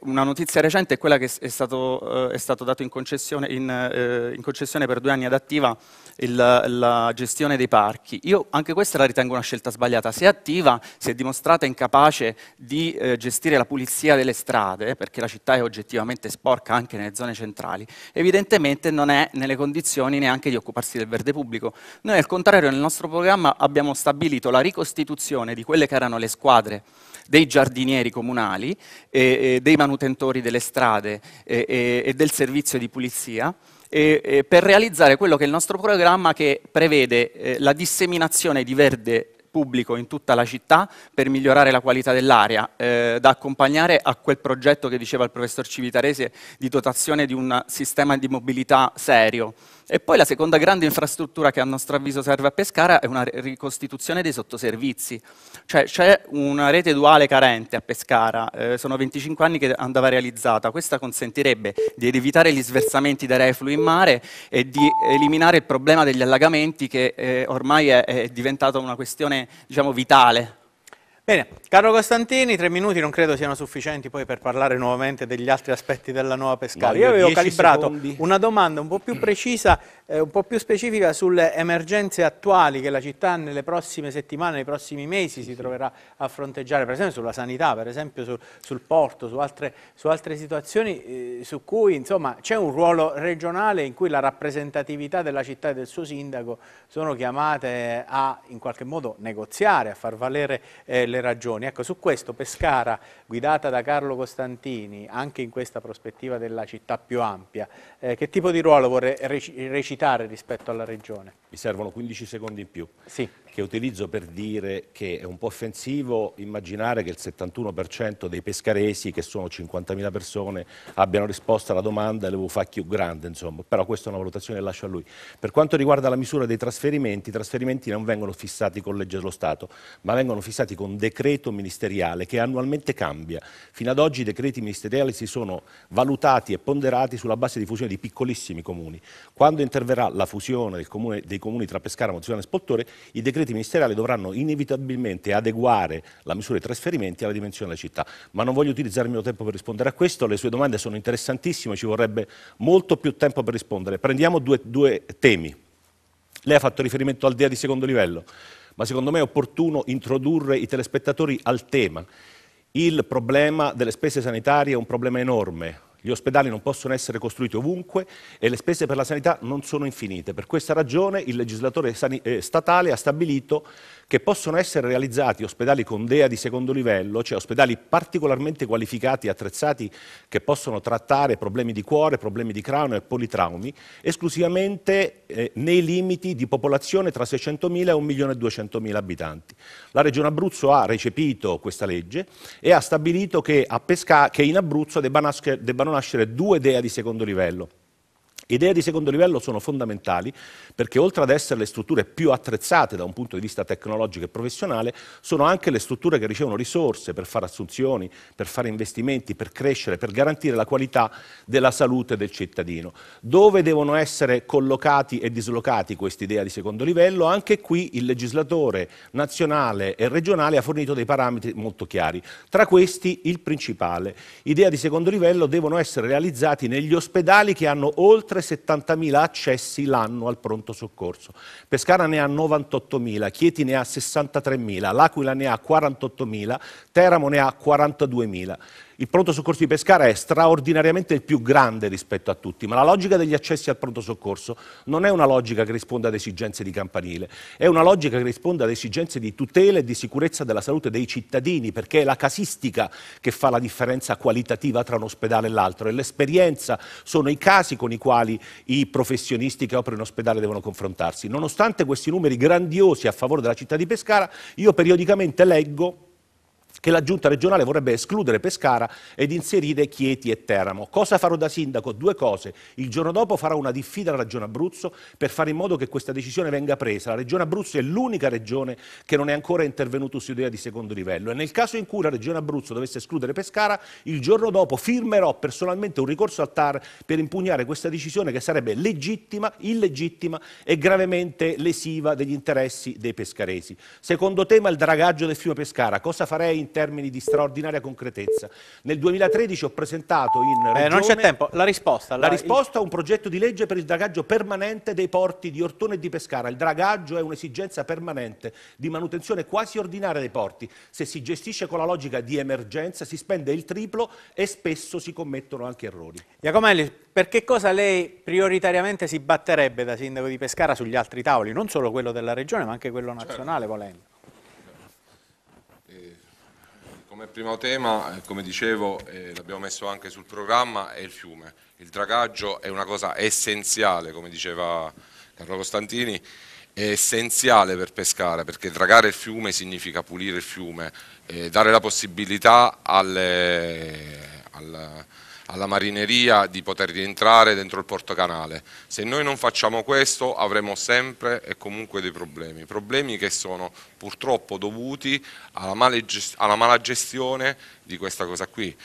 una notizia recente è quella che è stato, eh, è stato dato in concessione in eh, in concessione per due anni ad attiva il, la gestione dei parchi. Io anche questa la ritengo una scelta sbagliata. Se attiva si è dimostrata incapace di eh, gestire la pulizia delle strade, perché la città è oggettivamente sporca anche nelle zone centrali, evidentemente non è nelle condizioni neanche di occuparsi del verde pubblico. Noi al contrario nel nostro programma abbiamo stabilito la ricostituzione di quelle che erano le squadre dei giardinieri comunali, eh, eh, dei manutentori delle strade eh, eh, e del servizio di pulizia, per realizzare quello che è il nostro programma che prevede la disseminazione di verde pubblico in tutta la città per migliorare la qualità dell'aria, eh, da accompagnare a quel progetto che diceva il professor Civitarese di dotazione di un sistema di mobilità serio. E poi la seconda grande infrastruttura che a nostro avviso serve a Pescara è una ricostituzione dei sottoservizi. Cioè c'è una rete duale carente a Pescara, eh, sono 25 anni che andava realizzata. Questa consentirebbe di evitare gli sversamenti dei reflui in mare e di eliminare il problema degli allagamenti che eh, ormai è, è diventata una questione diciamo, vitale Bene, Carlo Costantini, tre minuti non credo siano sufficienti poi per parlare nuovamente degli altri aspetti della nuova Pescara. No, io avevo calibrato secondi. una domanda un po' più precisa eh, un po' più specifica sulle emergenze attuali che la città nelle prossime settimane, nei prossimi mesi si troverà a fronteggiare, per esempio sulla sanità, per esempio sul, sul porto, su altre, su altre situazioni eh, su cui c'è un ruolo regionale in cui la rappresentatività della città e del suo sindaco sono chiamate a in qualche modo negoziare, a far valere eh, le ragioni. Ecco, su questo Pescara, guidata da Carlo Costantini, anche in questa prospettiva della città più ampia, eh, che tipo di ruolo vorrei recitare? militare rispetto alla regione. Mi servono 15 secondi in più. Sì che utilizzo per dire che è un po' offensivo immaginare che il 71% dei pescaresi, che sono 50.000 persone, abbiano risposto alla domanda e le vuoi fare più grande, insomma. però questa è una valutazione che lascio a lui. Per quanto riguarda la misura dei trasferimenti, i trasferimenti non vengono fissati con legge dello Stato, ma vengono fissati con decreto ministeriale che annualmente cambia. Fino ad oggi i decreti ministeriali si sono valutati e ponderati sulla base di fusione di piccolissimi comuni. Quando interverrà la fusione comune, dei comuni tra Pescara, Mozzano e Spottore, i decreti decreti ministeriali dovranno inevitabilmente adeguare la misura dei trasferimenti alla dimensione della città. Ma non voglio utilizzare il mio tempo per rispondere a questo, le sue domande sono interessantissime, ci vorrebbe molto più tempo per rispondere. Prendiamo due, due temi. Lei ha fatto riferimento al DEA di secondo livello, ma secondo me è opportuno introdurre i telespettatori al tema. Il problema delle spese sanitarie è un problema enorme, gli ospedali non possono essere costruiti ovunque e le spese per la sanità non sono infinite. Per questa ragione il legislatore eh, statale ha stabilito che possono essere realizzati ospedali con DEA di secondo livello, cioè ospedali particolarmente qualificati e attrezzati che possono trattare problemi di cuore, problemi di crano e politraumi, esclusivamente eh, nei limiti di popolazione tra 600.000 e 1.200.000 abitanti. La Regione Abruzzo ha recepito questa legge e ha stabilito che, Pesca, che in Abruzzo debbano, debbano nascere due DEA di secondo livello, Idee di secondo livello sono fondamentali perché oltre ad essere le strutture più attrezzate da un punto di vista tecnologico e professionale, sono anche le strutture che ricevono risorse per fare assunzioni, per fare investimenti, per crescere, per garantire la qualità della salute del cittadino. Dove devono essere collocati e dislocati questi idea di secondo livello? Anche qui il legislatore nazionale e regionale ha fornito dei parametri molto chiari. Tra questi il principale. Idea di secondo livello devono essere realizzati negli ospedali che hanno oltre 70.000 accessi l'anno al pronto soccorso. Pescara ne ha 98.000, Chieti ne ha 63.000, L'Aquila ne ha 48.000, Teramo ne ha 42.000. Il pronto soccorso di Pescara è straordinariamente il più grande rispetto a tutti, ma la logica degli accessi al pronto soccorso non è una logica che risponda ad esigenze di campanile, è una logica che risponde ad esigenze di tutela e di sicurezza della salute dei cittadini, perché è la casistica che fa la differenza qualitativa tra un ospedale e l'altro, e l'esperienza sono i casi con i quali quali i professionisti che operano in ospedale devono confrontarsi. Nonostante questi numeri grandiosi a favore della città di Pescara, io periodicamente leggo che la giunta regionale vorrebbe escludere Pescara ed inserire Chieti e Teramo. Cosa farò da sindaco? Due cose. Il giorno dopo farò una diffida alla Regione Abruzzo per fare in modo che questa decisione venga presa. La Regione Abruzzo è l'unica regione che non è ancora intervenuta su idea di secondo livello e nel caso in cui la Regione Abruzzo dovesse escludere Pescara, il giorno dopo firmerò personalmente un ricorso al TAR per impugnare questa decisione che sarebbe legittima, illegittima e gravemente lesiva degli interessi dei pescaresi. Secondo tema il dragaggio del fiume Pescara. Cosa farei in termini di straordinaria concretezza. Nel 2013 ho presentato in Regione... Eh, non c'è tempo, la risposta. La, la risposta a un progetto di legge per il dragaggio permanente dei porti di Ortone e di Pescara. Il dragaggio è un'esigenza permanente di manutenzione quasi ordinaria dei porti. Se si gestisce con la logica di emergenza si spende il triplo e spesso si commettono anche errori. Iacomelli, per che cosa lei prioritariamente si batterebbe da sindaco di Pescara sugli altri tavoli, non solo quello della regione ma anche quello certo. nazionale certo. volendo? Come primo tema, eh, come dicevo, eh, l'abbiamo messo anche sul programma, è il fiume. Il dragaggio è una cosa essenziale, come diceva Carlo Costantini, è essenziale per pescare, perché dragare il fiume significa pulire il fiume, eh, dare la possibilità alle, alla, alla marineria di poter rientrare dentro il porto canale. Se noi non facciamo questo avremo sempre e comunque dei problemi, problemi che sono purtroppo dovuti alla, male, alla mala gestione di questa cosa qui.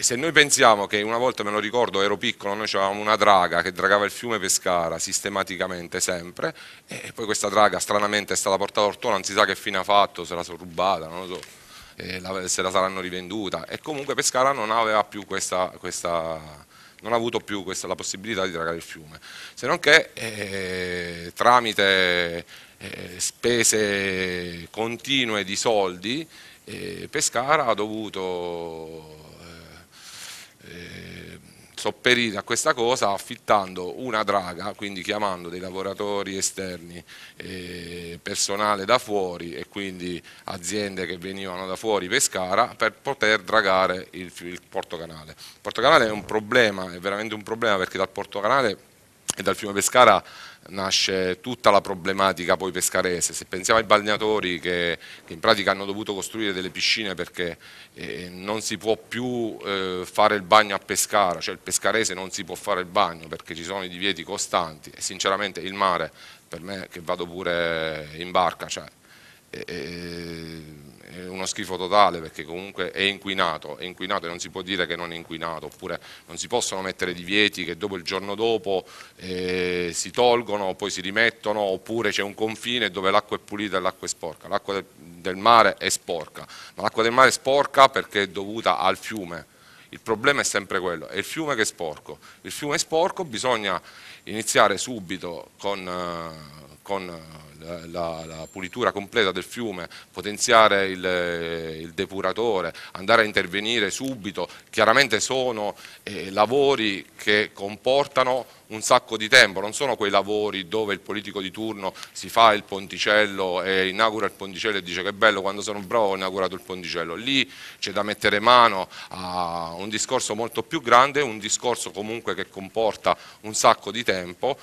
se noi pensiamo che una volta, me lo ricordo, ero piccolo, noi avevamo una draga che dragava il fiume Pescara sistematicamente sempre e poi questa draga stranamente è stata portata a Ortona, non si sa che fine ha fatto, se la sono rubata, non lo so eh, se la saranno rivenduta e comunque Pescara non aveva più questa, questa non ha avuto più questa, la possibilità di dragare il fiume, se non che eh, tramite eh, spese continue di soldi eh, Pescara ha dovuto eh, eh, sopperire a questa cosa affittando una draga, quindi chiamando dei lavoratori esterni, eh, personale da fuori e quindi aziende che venivano da fuori Pescara per poter dragare il, il Canale. Il Porto Canale è un problema, è veramente un problema perché dal Porto Canale e dal fiume Pescara nasce tutta la problematica poi pescarese. Se pensiamo ai balneatori che, che in pratica hanno dovuto costruire delle piscine perché eh, non si può più eh, fare il bagno a Pescara, cioè il pescarese non si può fare il bagno perché ci sono i divieti costanti e sinceramente il mare per me che vado pure in barca, cioè, è uno schifo totale perché comunque è inquinato, è inquinato e non si può dire che non è inquinato, oppure non si possono mettere divieti che dopo il giorno dopo eh, si tolgono, poi si rimettono, oppure c'è un confine dove l'acqua è pulita e l'acqua è sporca, l'acqua del, mare è sporca, ma l'acqua del mare è sporca perché è dovuta al fiume. Il problema è sempre quello, è il fiume che è sporco. Il fiume è sporco, bisogna iniziare subito con... Eh, con eh, la, la, la, pulitura completa del fiume, potenziare il, eh, il, depuratore, andare a intervenire subito, chiaramente sono eh, lavori che comportano un sacco di tempo, non sono quei lavori dove il politico di turno si fa il ponticello e inaugura il ponticello e dice che bello quando sono bravo ho inaugurato il ponticello, lì c'è da mettere mano a un discorso molto più grande, un discorso comunque che comporta un sacco di tempo,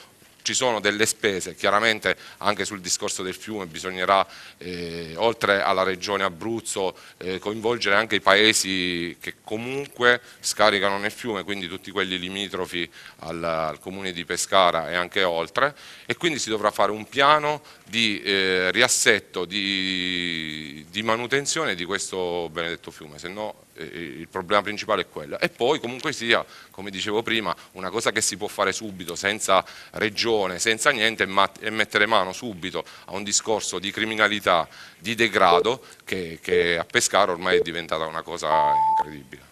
ci sono delle spese, chiaramente anche sul discorso del fiume bisognerà eh, oltre alla regione Abruzzo eh, coinvolgere anche i paesi che comunque scaricano nel fiume, quindi tutti quelli limitrofi al, al comune di Pescara e anche oltre e quindi si dovrà fare un piano di eh, riassetto, di, di manutenzione di questo benedetto fiume, se no eh, eh, il problema principale è quello. E poi comunque sia, come dicevo prima, una cosa che si può fare subito, senza regione, senza niente, è mettere mano subito a un discorso di criminalità, di degrado, che, che a Pescara ormai è diventata una cosa incredibile.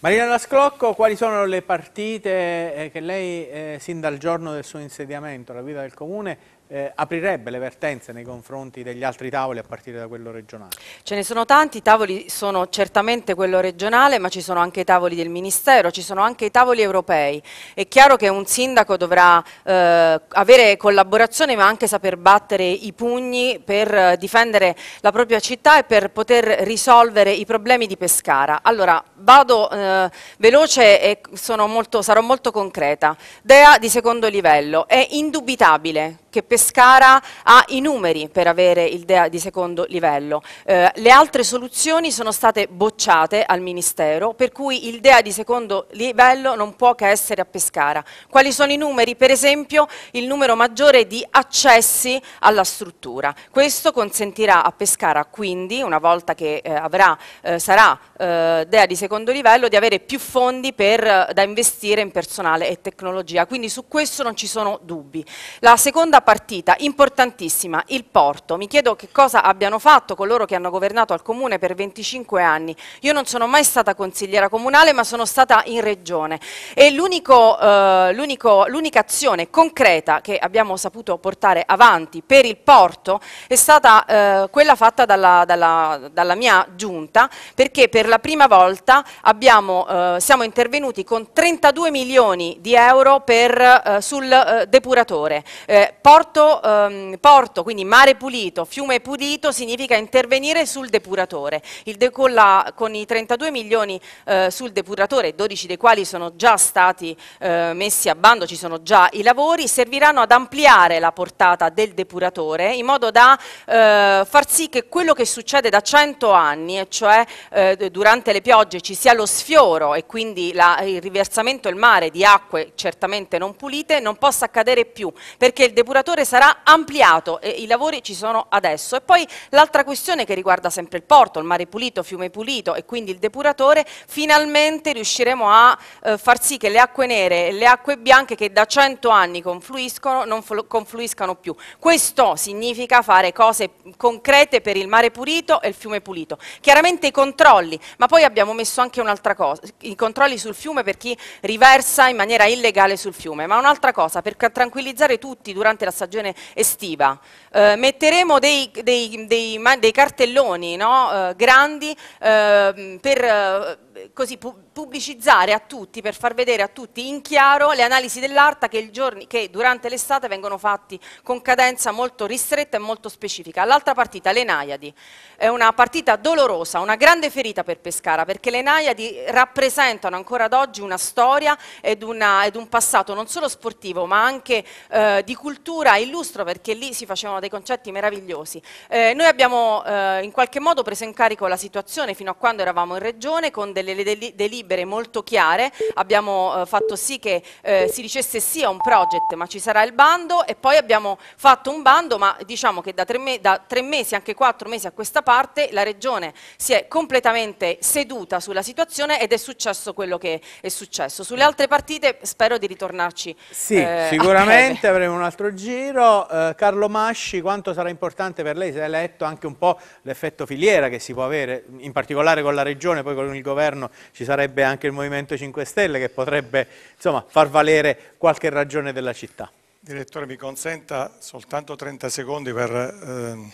Marina Lascrocco, quali sono le partite eh, che lei, eh, sin dal giorno del suo insediamento, la vita del Comune, eh, aprirebbe le vertenze nei confronti degli altri tavoli a partire da quello regionale? Ce ne sono tanti, i tavoli sono certamente quello regionale ma ci sono anche i tavoli del Ministero, ci sono anche i tavoli europei. È chiaro che un sindaco dovrà eh, avere collaborazione ma anche saper battere i pugni per eh, difendere la propria città e per poter risolvere i problemi di Pescara. Allora vado eh, veloce e molto, sarò molto concreta. DEA di secondo livello, è indubitabile che Pescara ha i numeri per avere il DEA di secondo livello. Eh, le altre soluzioni sono state bocciate al Ministero, per cui il DEA di secondo livello non può che essere a Pescara. Quali sono i numeri? Per esempio il numero maggiore di accessi alla struttura. Questo consentirà a Pescara quindi, una volta che eh, avrà, eh, sarà eh, DEA di secondo livello, di avere più fondi per, eh, da investire in personale e tecnologia. Quindi su questo non ci sono dubbi. La seconda Seconda partita, importantissima, il Porto. Mi chiedo che cosa abbiano fatto coloro che hanno governato al Comune per 25 anni. Io non sono mai stata consigliera comunale, ma sono stata in Regione. E eh, l'unica eh, azione concreta che abbiamo saputo portare avanti per il Porto è stata eh, quella fatta dalla, dalla, dalla, mia giunta, perché per la prima volta abbiamo, eh, siamo intervenuti con 32 milioni di euro per, eh, sul eh, depuratore. Eh, Porto, ehm, porto, quindi mare pulito, fiume pulito, significa intervenire sul depuratore. Il Decolla con i 32 milioni eh, sul depuratore, 12 dei quali sono già stati eh, messi a bando, ci sono già i lavori, serviranno ad ampliare la portata del depuratore in modo da eh, far sì che quello che succede da 100 anni, e cioè eh, durante le piogge ci sia lo sfioro e quindi la, il riversamento il mare di acque certamente non pulite, non possa accadere più, perché il depuratore depuratore sarà ampliato e i lavori ci sono adesso. E poi l'altra questione che riguarda sempre il porto, il mare pulito, fiume pulito e quindi il depuratore, finalmente riusciremo a eh, far sì che le acque nere e le acque bianche che da 100 anni confluiscono non confluiscano più. Questo significa fare cose concrete per il mare pulito e il fiume pulito. Chiaramente i controlli, ma poi abbiamo messo anche un'altra cosa, i controlli sul fiume per chi riversa in maniera illegale sul fiume, ma un'altra cosa, per tranquillizzare tutti durante la della stagione estiva. Eh, metteremo dei, dei, dei, dei cartelloni no? eh, grandi eh, per eh, così pubblicizzare a tutti, per far vedere a tutti in chiaro le analisi dell'ARTA che, che, durante l'estate vengono fatti con cadenza molto ristretta e molto specifica. L'altra partita, le Naiadi, è una partita dolorosa, una grande ferita per Pescara, perché le Naiadi rappresentano ancora ad oggi una storia ed, una, ed un passato non solo sportivo, ma anche eh, di cultura cultura illustro perché lì si facevano dei concetti meravigliosi. Eh, noi abbiamo eh, in qualche modo preso in carico la situazione fino a quando eravamo in regione con delle del delibere molto chiare, abbiamo eh, fatto sì che eh, si dicesse sì a un project ma ci sarà il bando e poi abbiamo fatto un bando ma diciamo che da tre, me da tre mesi, anche quattro mesi a questa parte la regione si è completamente seduta sulla situazione ed è successo quello che è successo. Sulle altre partite spero di ritornarci. Sì, eh, sicuramente avremo un altro giro giro, eh, Carlo Masci, quanto sarà importante per lei, se ha letto anche un po' l'effetto filiera che si può avere, in particolare con la Regione, poi con il Governo ci sarebbe anche il Movimento 5 Stelle che potrebbe insomma, far valere qualche ragione della città. Direttore, mi consenta soltanto 30 secondi per eh,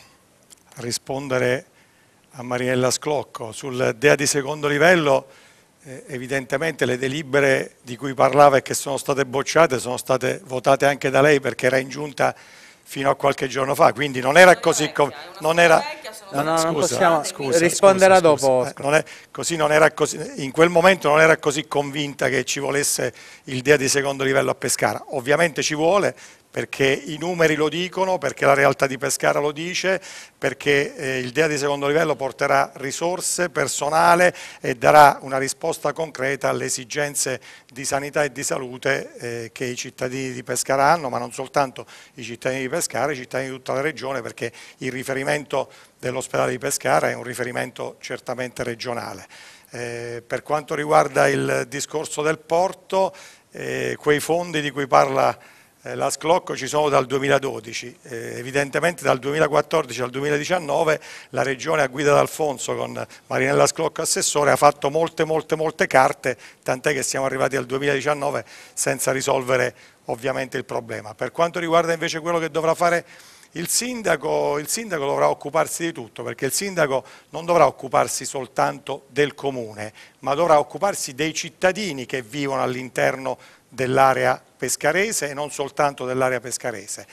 rispondere a Mariella Sclocco sul DEA di secondo livello eh, evidentemente le delibere di cui parlava e che sono state bocciate sono state votate anche da lei perché era in giunta fino a qualche giorno fa, quindi non era così... Non era, no, no, scusa, non possiamo, scusa, risponderà scusa, dopo. Eh, scusa. Non è, così non era così, in quel momento non era così convinta che ci volesse il DEA di secondo livello a Pescara. Ovviamente ci vuole perché i numeri lo dicono, perché la realtà di Pescara lo dice, perché eh, il DEA di secondo livello porterà risorse, personale e darà una risposta concreta alle esigenze di sanità e di salute eh, che i cittadini di Pescara hanno, ma non soltanto i cittadini di Pescara, i cittadini di tutta la regione, perché il riferimento dell'ospedale di Pescara è un riferimento certamente regionale. Eh, per quanto riguarda il discorso del porto, eh, quei fondi di cui parla eh, la Sclocco ci sono dal 2012, eh, evidentemente dal 2014 al 2019 la Regione a guida d'Alfonso con Marinella Sclocco Assessore ha fatto molte molte molte carte, tant'è che siamo arrivati al 2019 senza risolvere ovviamente il problema. Per quanto riguarda invece quello che dovrà fare il sindaco, il sindaco, dovrà occuparsi di tutto perché il sindaco non dovrà occuparsi soltanto del comune ma dovrà occuparsi dei cittadini che vivono all'interno dell'area pescarese e non soltanto dell'area pescarese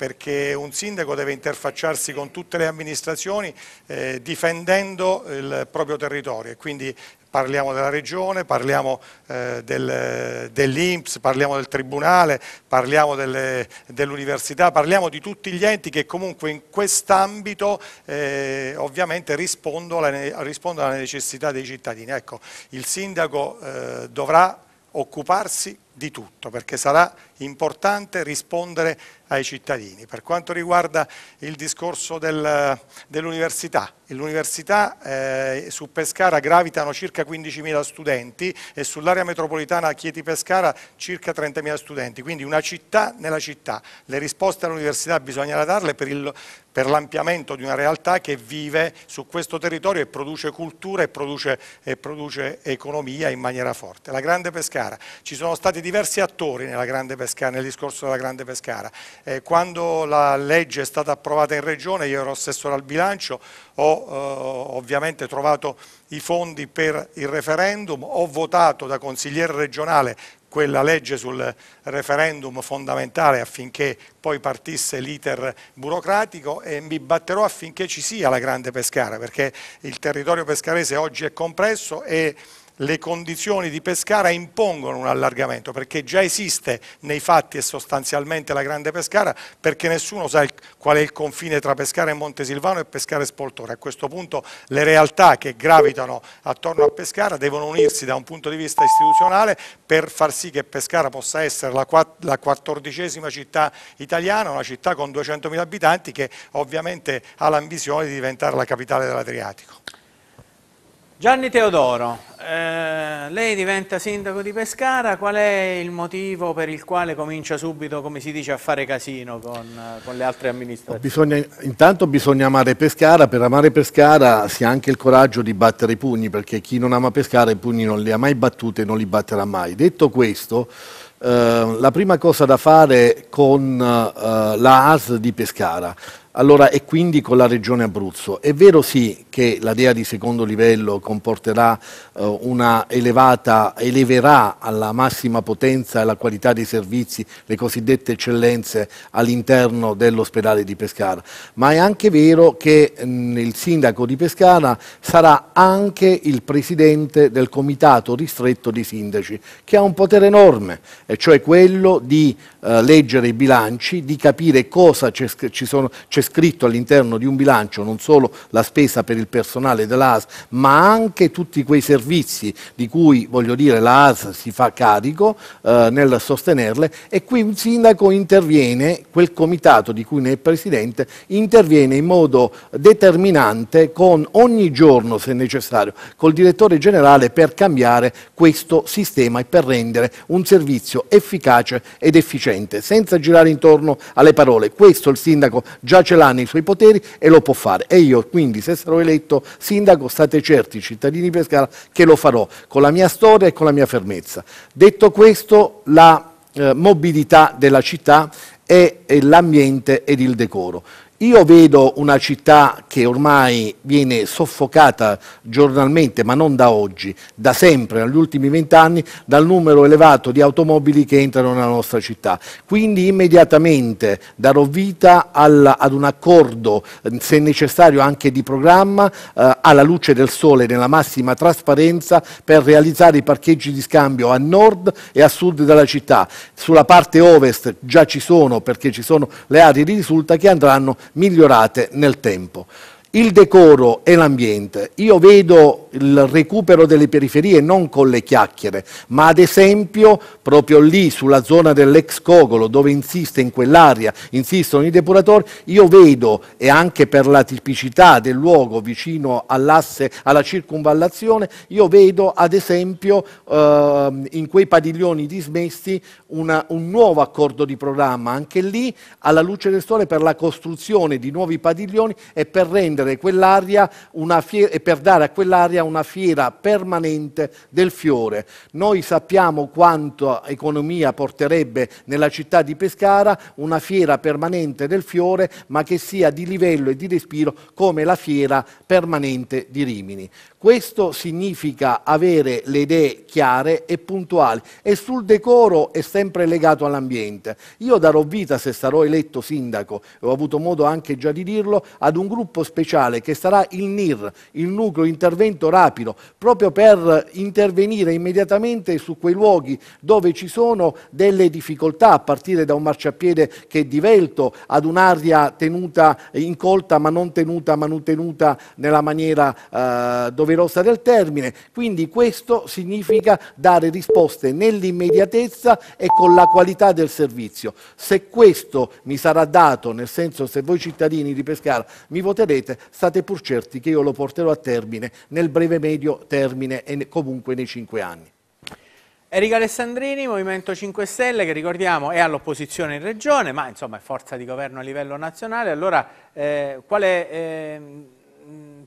perché un sindaco deve interfacciarsi con tutte le amministrazioni eh, difendendo il proprio territorio e quindi parliamo della regione, parliamo eh, del, dell'Inps, parliamo del tribunale, parliamo dell'università, dell parliamo di tutti gli enti che comunque in quest'ambito eh, ovviamente rispondono alla, rispondo alla necessità dei cittadini. Ecco, il sindaco eh, dovrà occuparsi di tutto, perché sarà importante rispondere ai cittadini. Per quanto riguarda il discorso del, dell'università, l'università eh, su Pescara gravitano circa 15.000 studenti e sull'area metropolitana Chieti-Pescara circa 30.000 studenti, quindi una città nella città. Le risposte all'università bisognerà darle per per l'ampliamento di una realtà che vive su questo territorio e produce cultura e produce, e produce economia in maniera forte. La Grande Pescara, ci sono stati diversi attori Pescara, nel discorso della Grande Pescara. Eh, quando la legge è stata approvata in Regione, io ero assessore al bilancio, ho eh, ovviamente trovato i fondi per il referendum, ho votato da consigliere regionale quella legge sul referendum fondamentale affinché poi partisse l'iter burocratico e mi batterò affinché ci sia la grande Pescara perché il territorio pescarese oggi è compresso e le condizioni di Pescara impongono un allargamento perché già esiste nei fatti e sostanzialmente la Grande Pescara perché nessuno sa il, qual è il confine tra Pescara e Montesilvano e Pescara e Spoltore. A questo punto le realtà che gravitano attorno a Pescara devono unirsi da un punto di vista istituzionale per far sì che Pescara possa essere la, la quattordicesima città italiana, una città con 200.000 abitanti che ovviamente ha l'ambizione di diventare la capitale dell'Adriatico. Gianni Teodoro, eh, lei diventa sindaco di Pescara, qual è il motivo per il quale comincia subito, come si dice, a fare casino con, con le altre amministrazioni? Bisogna, intanto bisogna amare Pescara, per amare Pescara si ha anche il coraggio di battere i pugni, perché chi non ama Pescara i pugni non li ha mai battuti e non li batterà mai. Detto questo, eh, la prima cosa da fare con eh, la AS di Pescara allora, e quindi con la regione Abruzzo. È vero sì che la DEA di secondo livello comporterà eh, una elevata, eleverà alla massima potenza e la qualità dei servizi, le cosiddette eccellenze all'interno dell'ospedale di Pescara, ma è anche vero che mh, mm, il sindaco di Pescara sarà anche il presidente del comitato ristretto dei sindaci, che ha un potere enorme, e cioè quello di eh, leggere i bilanci, di capire cosa ci sono, c'è scritto all'interno di un bilancio non solo la spesa per il personale dell'AS, ma anche tutti quei servizi di cui, voglio dire, l'AS si fa carico eh, nel sostenerle e qui un sindaco interviene, quel comitato di cui ne è presidente, interviene in modo determinante con ogni giorno, se necessario, col direttore generale per cambiare questo sistema e per rendere un servizio efficace ed efficiente, senza girare intorno alle parole. Questo il sindaco già ci ce l'ha nei suoi poteri e lo può fare. E io quindi, se sarò eletto sindaco, state certi, cittadini di Pescara, che lo farò con la mia storia e con la mia fermezza. Detto questo, la eh, mobilità della città e l'ambiente ed il decoro. Io vedo una città che ormai viene soffocata giornalmente, ma non da oggi, da sempre, negli ultimi vent'anni, dal numero elevato di automobili che entrano nella nostra città. Quindi immediatamente darò vita alla, ad un accordo, eh, se necessario anche di programma, eh, alla luce del sole, nella massima trasparenza, per realizzare i parcheggi di scambio a nord e a sud della città. Sulla parte ovest già ci sono, perché ci sono le aree di risulta, che andranno migliorate nel tempo il decoro e l'ambiente. Io vedo il recupero delle periferie non con le chiacchiere, ma ad esempio proprio lì sulla zona dell'ex Cogolo dove insiste in quell'area, insistono i depuratori, io vedo e anche per la tipicità del luogo vicino all'asse alla circunvallazione, io vedo ad esempio eh, in quei padiglioni dismessi una, un nuovo accordo di programma anche lì alla luce del sole per la costruzione di nuovi padiglioni e per rendere rendere quell'aria una fiera, e per dare a quell'aria una fiera permanente del fiore. Noi sappiamo quanto economia porterebbe nella città di Pescara una fiera permanente del fiore, ma che sia di livello e di respiro come la fiera permanente di Rimini. Questo significa avere le idee chiare e puntuali e sul decoro è sempre legato all'ambiente. Io darò vita, se sarò eletto sindaco, e ho avuto modo anche già di dirlo, ad un gruppo speciale che sarà il NIR, il Nucleo Intervento Rapido, proprio per intervenire immediatamente su quei luoghi dove ci sono delle difficoltà, a partire da un marciapiede che è divelto, ad un'area tenuta incolta ma non tenuta, manutenuta nella maniera eh, dove doverosa del termine. Quindi questo significa dare risposte nell'immediatezza e con la qualità del servizio. Se questo mi sarà dato, nel senso se voi cittadini di Pescara mi voterete, state pur certi che io lo porterò a termine nel breve medio termine e comunque nei cinque anni. Erika Alessandrini, Movimento 5 Stelle, che ricordiamo è all'opposizione in regione, ma insomma è forza di governo a livello nazionale. Allora, eh, quale... Eh,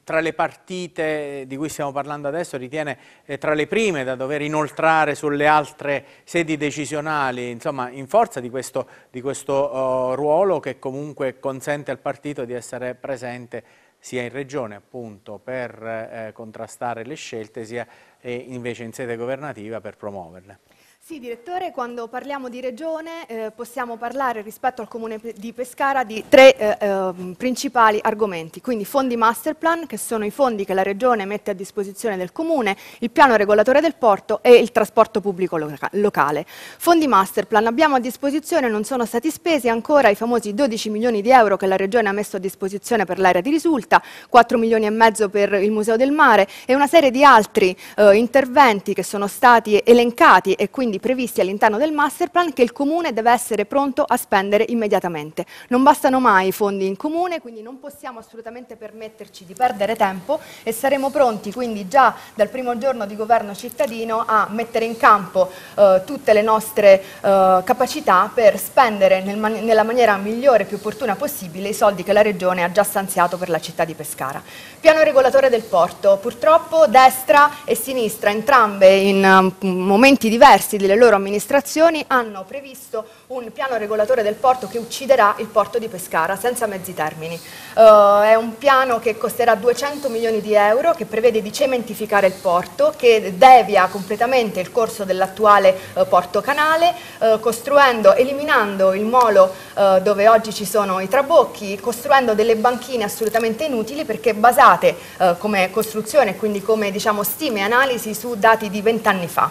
tra le partite di cui stiamo parlando adesso ritiene eh, tra le prime da dover inoltrare sulle altre sedi decisionali, insomma in forza di questo, di questo oh, ruolo che comunque consente al partito di essere presente sia in regione appunto per eh, contrastare le scelte sia eh, invece in sede governativa per promuoverle. Sì, direttore, quando parliamo di regione eh, possiamo parlare rispetto al comune di Pescara di tre eh, eh, principali argomenti, quindi fondi master plan, che sono i fondi che la regione mette a disposizione del comune, il piano regolatore del porto e il trasporto pubblico loca locale. Fondi master plan abbiamo a disposizione, non sono stati spesi ancora i famosi 12 milioni di euro che la regione ha messo a disposizione per l'area di risulta, 4 milioni e mezzo per il Museo del Mare e una serie di altri eh, interventi che sono stati elencati e quindi fondi previsti all'interno del master plan che il comune deve essere pronto a spendere immediatamente. Non bastano mai i fondi in comune, quindi non possiamo assolutamente permetterci di perdere tempo e saremo pronti quindi già dal primo giorno di governo cittadino a mettere in campo eh, tutte le nostre eh, capacità per spendere nel man nella maniera migliore e più opportuna possibile i soldi che la Regione ha già stanziato per la città di Pescara. Piano regolatore del porto, purtroppo destra e sinistra, entrambe in uh, momenti diversi quindi le loro amministrazioni hanno previsto un piano regolatore del porto che ucciderà il porto di Pescara senza mezzi termini. Uh, è un piano che costerà 200 milioni di euro, che prevede di cementificare il porto, che devia completamente il corso dell'attuale uh, porto canale, uh, costruendo, eliminando il molo dove oggi ci sono i trabocchi, costruendo delle banchine assolutamente inutili perché basate come costruzione, quindi come diciamo, stime e analisi su dati di vent'anni fa.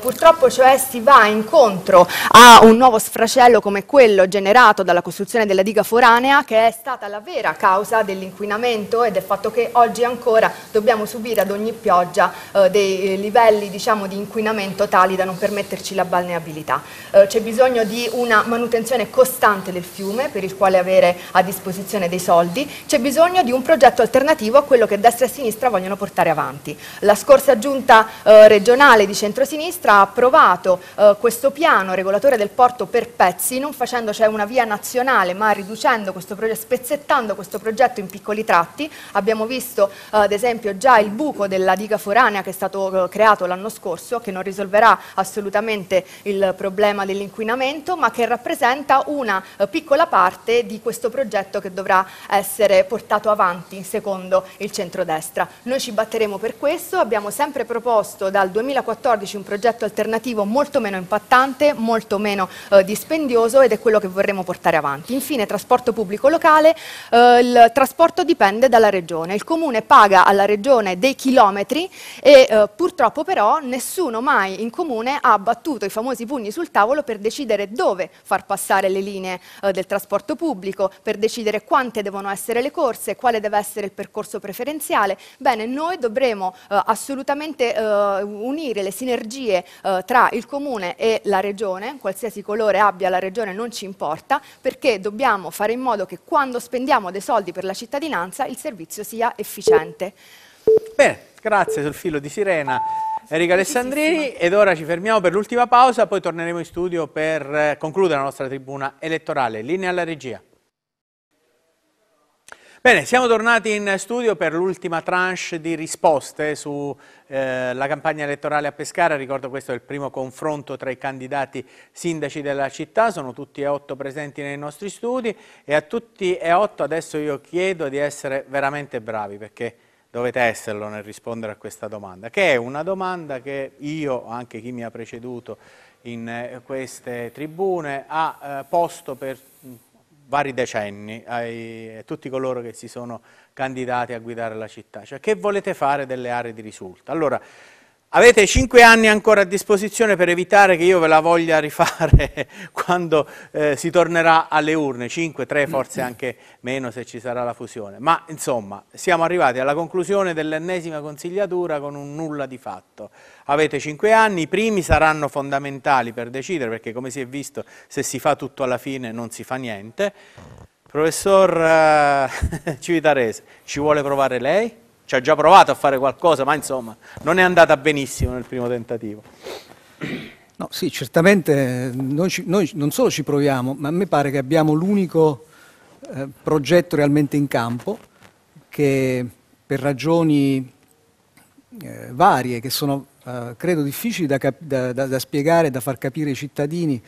purtroppo cioè cioè si va incontro a un nuovo sfracello come quello generato dalla costruzione della diga foranea che è stata la vera causa dell'inquinamento e del fatto che oggi ancora dobbiamo subire ad ogni pioggia eh, dei eh, livelli diciamo, di inquinamento tali da non permetterci la balneabilità. Eh, C'è bisogno di una manutenzione costante del fiume per il quale avere a disposizione dei soldi, c'è bisogno di un progetto alternativo a quello che destra e sinistra vogliono portare avanti. La scorsa giunta eh, regionale di centrosinistra ha approvato modificato eh, questo piano regolatore del porto per pezzi, non facendo cioè una via nazionale, ma riducendo questo progetto, spezzettando questo progetto in piccoli tratti. Abbiamo visto eh, ad esempio già il buco della diga foranea che è stato eh, creato l'anno scorso, che non risolverà assolutamente il problema dell'inquinamento, ma che rappresenta una eh, piccola parte di questo progetto che dovrà essere portato avanti secondo il centrodestra. Noi ci batteremo per questo, abbiamo sempre proposto dal 2014 un progetto alternativo molto meno impattante, molto meno eh, dispendioso ed è quello che vorremmo portare avanti. Infine, trasporto pubblico locale, eh, il trasporto dipende dalla regione, il comune paga alla regione dei chilometri e eh, purtroppo però nessuno mai in comune ha battuto i famosi pugni sul tavolo per decidere dove far passare le linee eh, del trasporto pubblico, per decidere quante devono essere le corse, quale deve essere il percorso preferenziale. Bene, noi dovremo eh, assolutamente eh, unire le sinergie tra il il comune e la regione, qualsiasi colore abbia la regione non ci importa, perché dobbiamo fare in modo che quando spendiamo dei soldi per la cittadinanza il servizio sia efficiente. Bene, grazie sul filo di sirena. Enrico Alessandrini ed ora ci fermiamo per l'ultima pausa, poi torneremo in studio per eh, concludere la nostra tribuna elettorale. Linea alla regia. Bene, siamo tornati in studio per l'ultima tranche di risposte sulla eh, campagna elettorale a Pescara. Ricordo questo è il primo confronto tra i candidati sindaci della città, sono tutti e otto presenti nei nostri studi e a tutti e otto adesso io chiedo di essere veramente bravi perché dovete esserlo nel rispondere a questa domanda, che è una domanda che io, anche chi mi ha preceduto in eh, queste tribune, ha eh, posto per tutti vari decenni a tutti coloro che si sono candidati a guidare la città, cioè che volete fare delle aree di risulta. Allora, Avete cinque anni ancora a disposizione per evitare che io ve la voglia rifare quando eh, si tornerà alle urne, cinque, tre, forse anche meno se ci sarà la fusione. Ma insomma, siamo arrivati alla conclusione dell'ennesima consigliatura con un nulla di fatto. Avete cinque anni, i primi saranno fondamentali per decidere, perché come si è visto se si fa tutto alla fine non si fa niente. Professor eh, Civitarese, ci vuole provare lei? ci ha già provato a fare qualcosa, ma insomma non è andata benissimo nel primo tentativo. No, sì, certamente noi, ci, noi non solo ci proviamo, ma a me pare che abbiamo l'unico eh, progetto realmente in campo che per ragioni eh, varie, che sono eh, credo difficili da, da, da, da, spiegare, da far capire ai cittadini,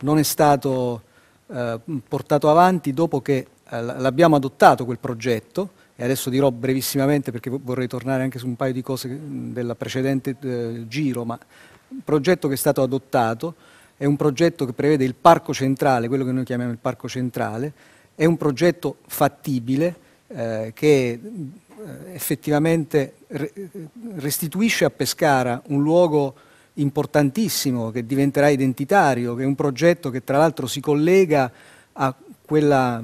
non è stato eh, portato avanti dopo che eh, l'abbiamo adottato quel progetto e adesso dirò brevissimamente perché vorrei tornare anche su un paio di cose del precedente eh, giro, ma un progetto che è stato adottato è un progetto che prevede il parco centrale, quello che noi chiamiamo il parco centrale, è un progetto fattibile eh, che eh, effettivamente restituisce a Pescara un luogo importantissimo che diventerà identitario, che è un progetto che tra l'altro si collega a quella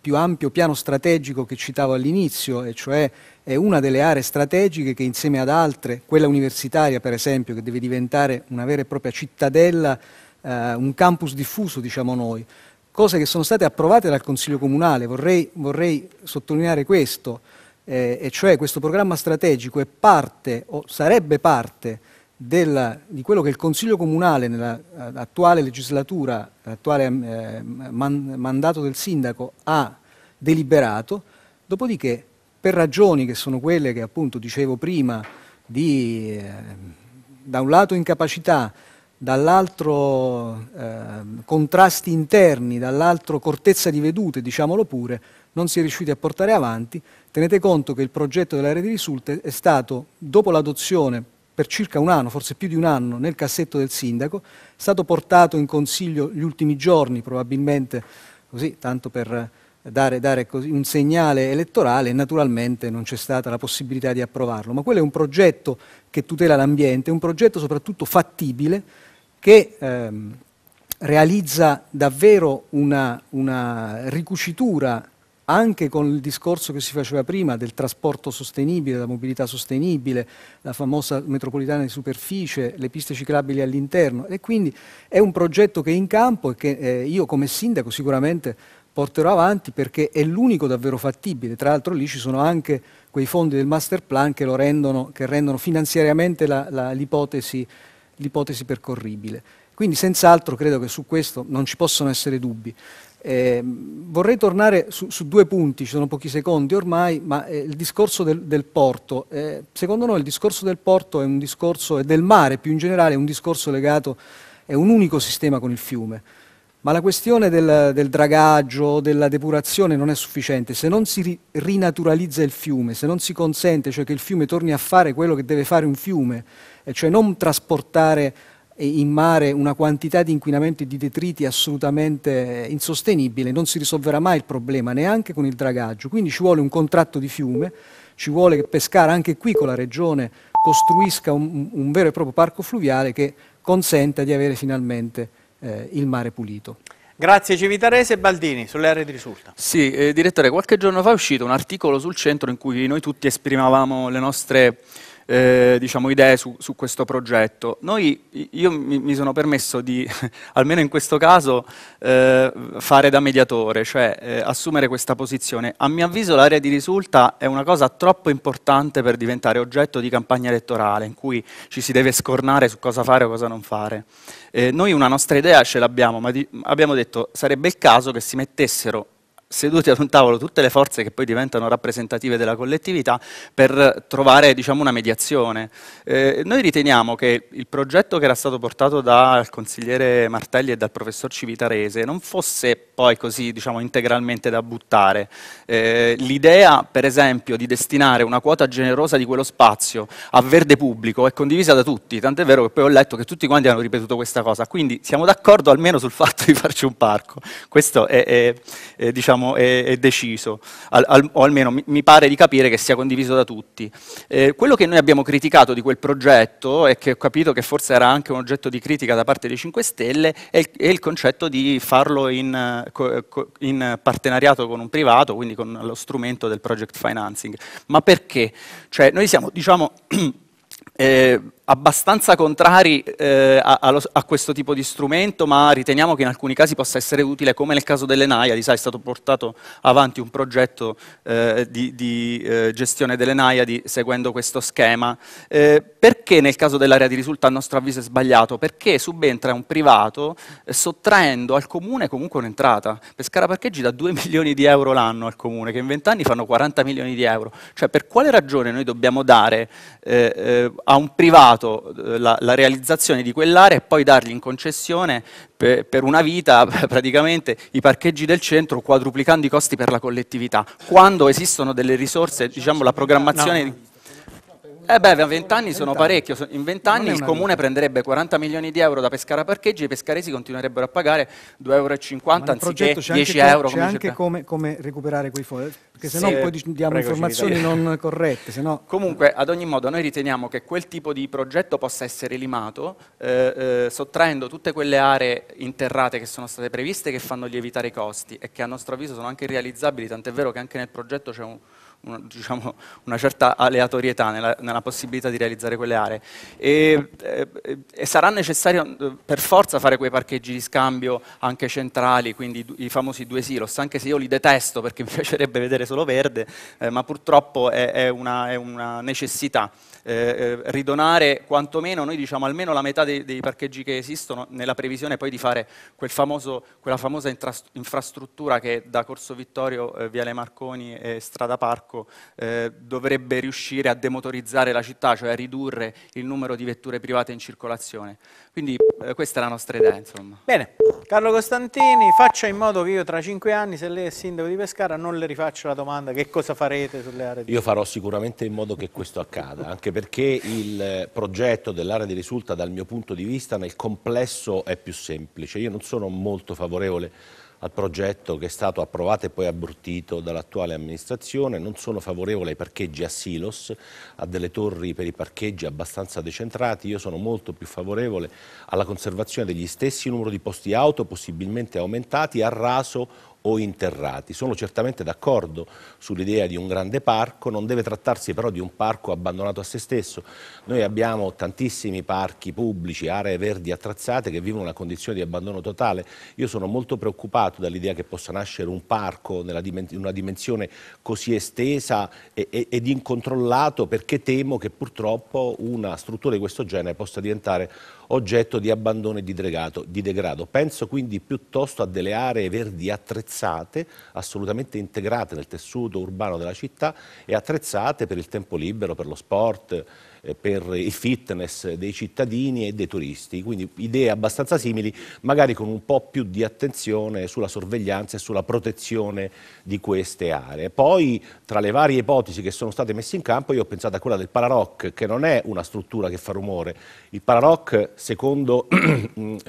più ampio piano strategico che citavo all'inizio, e cioè è una delle aree strategiche che insieme ad altre, quella universitaria per esempio, che deve diventare una vera e propria cittadella, eh, un campus diffuso, diciamo noi, cose che sono state approvate dal Consiglio Comunale, vorrei, vorrei sottolineare questo, eh, e cioè questo programma strategico è parte o sarebbe parte della, di quello che il Consiglio Comunale nell'attuale eh, legislatura, l'attuale eh, man, mandato del sindaco ha deliberato, dopodiché per ragioni che sono quelle che appunto dicevo prima di eh, da un lato incapacità, dall'altro eh, contrasti interni, dall'altro cortezza di vedute, diciamolo pure, non si è riusciti a portare avanti. Tenete conto che il progetto dell'area di risulta è stato, dopo l'adozione per circa un anno, forse più di un anno, nel cassetto del sindaco, è stato portato in consiglio gli ultimi giorni probabilmente, così tanto per dare, dare un segnale elettorale e naturalmente non c'è stata la possibilità di approvarlo. Ma quello è un progetto che tutela l'ambiente, un progetto soprattutto fattibile che ehm, realizza davvero una, una ricucitura anche con il discorso che si faceva prima del trasporto sostenibile, della mobilità sostenibile, la famosa metropolitana di superficie, le piste ciclabili all'interno e quindi è un progetto che è in campo e che eh, io come sindaco sicuramente porterò avanti perché è l'unico davvero fattibile. Tra l'altro lì ci sono anche quei fondi del master plan che, rendono, che rendono, finanziariamente l'ipotesi, percorribile. Quindi senz'altro credo che su questo non ci possano essere dubbi. Eh, vorrei tornare su, su, due punti, ci sono pochi secondi ormai, ma eh, il discorso del, del porto. Eh, secondo noi il discorso del porto è un discorso, e del mare più in generale, è un discorso legato, è un unico sistema con il fiume. Ma la questione del, del dragaggio, della depurazione non è sufficiente. Se non si ri, rinaturalizza il fiume, se non si consente cioè, che il fiume torni a fare quello che deve fare un fiume, e cioè non trasportare in mare una quantità di inquinamento e di detriti assolutamente insostenibile, non si risolverà mai il problema, neanche con il dragaggio. Quindi ci vuole un contratto di fiume, ci vuole che Pescara anche qui con la Regione costruisca un, un vero e proprio parco fluviale che consenta di avere finalmente eh, il mare pulito. Grazie Civitarese e Baldini, sulle aree di risulta. Sì, eh, direttore, qualche giorno fa è uscito un articolo sul centro in cui noi tutti esprimavamo le nostre eh, diciamo, idee su, su, questo progetto. Noi, io mi, mi sono permesso di, almeno in questo caso, eh, fare da mediatore, cioè eh, assumere questa posizione. A mio avviso l'area di risulta è una cosa troppo importante per diventare oggetto di campagna elettorale, in cui ci si deve scornare su cosa fare o cosa non fare. Eh, noi una nostra idea ce l'abbiamo, ma di, abbiamo detto sarebbe il caso che si mettessero seduti ad un tavolo tutte le forze che poi diventano rappresentative della collettività per trovare diciamo, una mediazione. Eh, noi riteniamo che il progetto che era stato portato dal consigliere Martelli e dal professor Civitarese non fosse poi così diciamo, integralmente da buttare. Eh, l'idea per esempio di destinare una quota generosa di quello spazio a verde pubblico è condivisa da tutti, tant'è vero che poi ho letto che tutti quanti hanno ripetuto questa cosa, quindi siamo d'accordo almeno sul fatto di farci un parco. Questo è, è, è diciamo, diciamo, è, è deciso, al, al, o almeno mi, mi, pare di capire che sia condiviso da tutti. Eh, quello che noi abbiamo criticato di quel progetto e che ho capito che forse era anche un oggetto di critica da parte dei 5 Stelle è, il, è il concetto di farlo in, in, partenariato con un privato, quindi con lo strumento del project financing. Ma perché? Cioè, noi siamo, diciamo, eh, abbastanza contrari eh, a, a, a, questo tipo di strumento, ma riteniamo che in alcuni casi possa essere utile, come nel caso delle NAIAD, è stato portato avanti un progetto eh, di, di eh, gestione delle Naiadi seguendo questo schema. Eh, perché nel caso dell'area di risulta a nostro avviso è sbagliato? Perché subentra un privato eh, sottraendo al comune comunque un'entrata. Pescara Parcheggi dà 2 milioni di euro l'anno al comune, che in 20 anni fanno 40 milioni di euro. Cioè per quale ragione noi dobbiamo dare eh, a un privato dato eh, la, la realizzazione di quell'area e poi dargli in concessione per, per, una vita praticamente i parcheggi del centro quadruplicando i costi per la collettività. Quando esistono delle risorse, diciamo la programmazione... No. Eh beh, 20 anni sono parecchio. In 20 anni il comune prenderebbe 40 milioni di euro da Pescara Parcheggi e i pescaresi continuerebbero a pagare 2,50 euro anziché 10 euro. C'è anche come, come, recuperare quei fondi, perché se no sì, poi diamo prego, informazioni non corrette. Sennò... Comunque, ad ogni modo, noi riteniamo che quel tipo di progetto possa essere limato eh, eh, sottraendo tutte quelle aree interrate che sono state previste che fanno lievitare i costi e che a nostro avviso sono anche irrealizzabili, tant'è vero che anche nel progetto c'è un una, diciamo, una certa aleatorietà nella, nella, possibilità di realizzare quelle aree. E, e, eh, e, sarà necessario eh, per forza fare quei parcheggi di scambio anche centrali, quindi i famosi due silos, anche se io li detesto perché mi piacerebbe vedere solo verde, eh, ma purtroppo è, è, una, è una necessità. Eh, eh, ridonare quantomeno, noi diciamo almeno la metà dei, dei parcheggi che esistono, nella previsione poi di fare quel famoso, quella famosa infrastruttura che da Corso Vittorio, eh, Viale Marconi e Strada Parco eh, dovrebbe riuscire a demotorizzare la città, cioè a ridurre il numero di vetture private in circolazione. Quindi eh, questa è la nostra idea. Insomma. Bene, Carlo Costantini, faccia in modo che io tra cinque anni, se lei è sindaco di Pescara, non le rifaccio la domanda che cosa farete sulle aree di... Io farò sicuramente in modo che questo accada, anche per perché il progetto dell'area di risulta dal mio punto di vista nel complesso è più semplice. Io non sono molto favorevole al progetto che è stato approvato e poi abbruttito dall'attuale amministrazione, non sono favorevole ai parcheggi a silos, a delle torri per i parcheggi abbastanza decentrati, io sono molto più favorevole alla conservazione degli stessi numero di posti auto possibilmente aumentati a raso o interrati. Sono certamente d'accordo sull'idea di un grande parco, non deve trattarsi però di un parco abbandonato a se stesso. Noi abbiamo tantissimi parchi pubblici, aree verdi attrezzate che vivono una condizione di abbandono totale. Io sono molto preoccupato dall'idea che possa nascere un parco in una dimensione così estesa ed incontrollato perché temo che purtroppo una struttura di questo genere possa diventare oggetto di abbandono e di, dregato, di degrado. Penso quindi piuttosto a delle aree verdi attrezzate, assolutamente integrate nel tessuto urbano della città e attrezzate per il tempo libero, per lo sport, eh, per il fitness dei cittadini e dei turisti, quindi idee abbastanza simili, magari con un po' più di attenzione sulla sorveglianza e sulla protezione di queste aree. Poi tra le varie ipotesi che sono state messe in campo io ho pensato a quella del Pararoc, che non è una struttura che fa rumore. Il Pararoc, secondo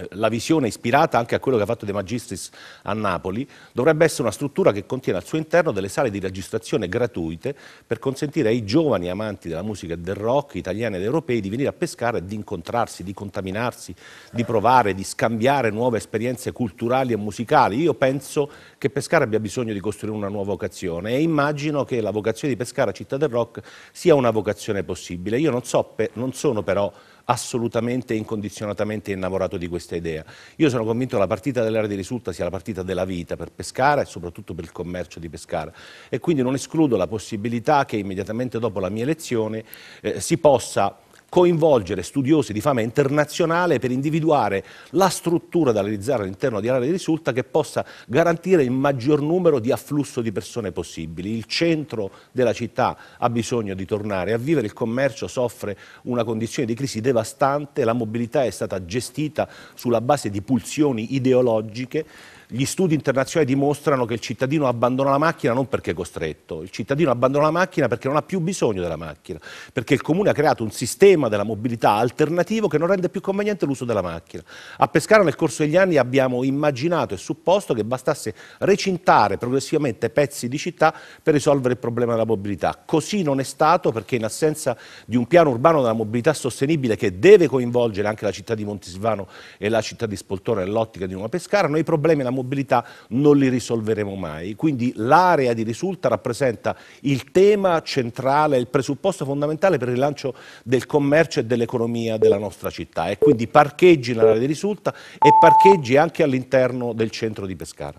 la visione ispirata anche a quello che ha fatto De Magistris a Napoli, dovrebbe essere una struttura che contiene al suo interno delle sale di registrazione gratuite per consentire ai giovani amanti della musica e del rock italiani ed europei di venire a pescare, di incontrarsi, di contaminarsi, di provare, di scambiare nuove esperienze culturali e musicali. Io penso che Pescara abbia bisogno di costruire una nuova vocazione e immagino che la vocazione di Pescara, città del rock, sia una vocazione possibile. Io non, so, non sono però assolutamente e incondizionatamente innamorato di questa idea. Io sono convinto che la partita dell'area di risulta sia la partita della vita per Pescara e soprattutto per il commercio di Pescara e quindi non escludo la possibilità che immediatamente dopo la mia elezione eh, si possa coinvolgere studiosi di fama internazionale per individuare la struttura da realizzare all'interno di area di risulta che possa garantire il maggior numero di afflusso di persone possibili. Il centro della città ha bisogno di tornare a vivere, il commercio soffre una condizione di crisi devastante, la mobilità è stata gestita sulla base di pulsioni ideologiche gli studi internazionali dimostrano che il cittadino abbandona la macchina non perché è costretto, il cittadino abbandona la macchina perché non ha più bisogno della macchina, perché il comune ha creato un sistema della mobilità alternativo che non rende più conveniente l'uso della macchina. A Pescara nel corso degli anni abbiamo immaginato e supposto che bastasse recintare progressivamente pezzi di città per risolvere il problema della mobilità. Così non è stato perché in assenza di un piano urbano della mobilità sostenibile che deve coinvolgere anche la città di Montisvano e la città di Spoltore nell'ottica di Nuova Pescara, noi problemi della mobilità non li risolveremo mai. Quindi l'area di risulta rappresenta il tema centrale, il presupposto fondamentale per il rilancio del commercio e dell'economia della nostra città e quindi parcheggi nell'area di risulta e parcheggi anche all'interno del centro di Pescara.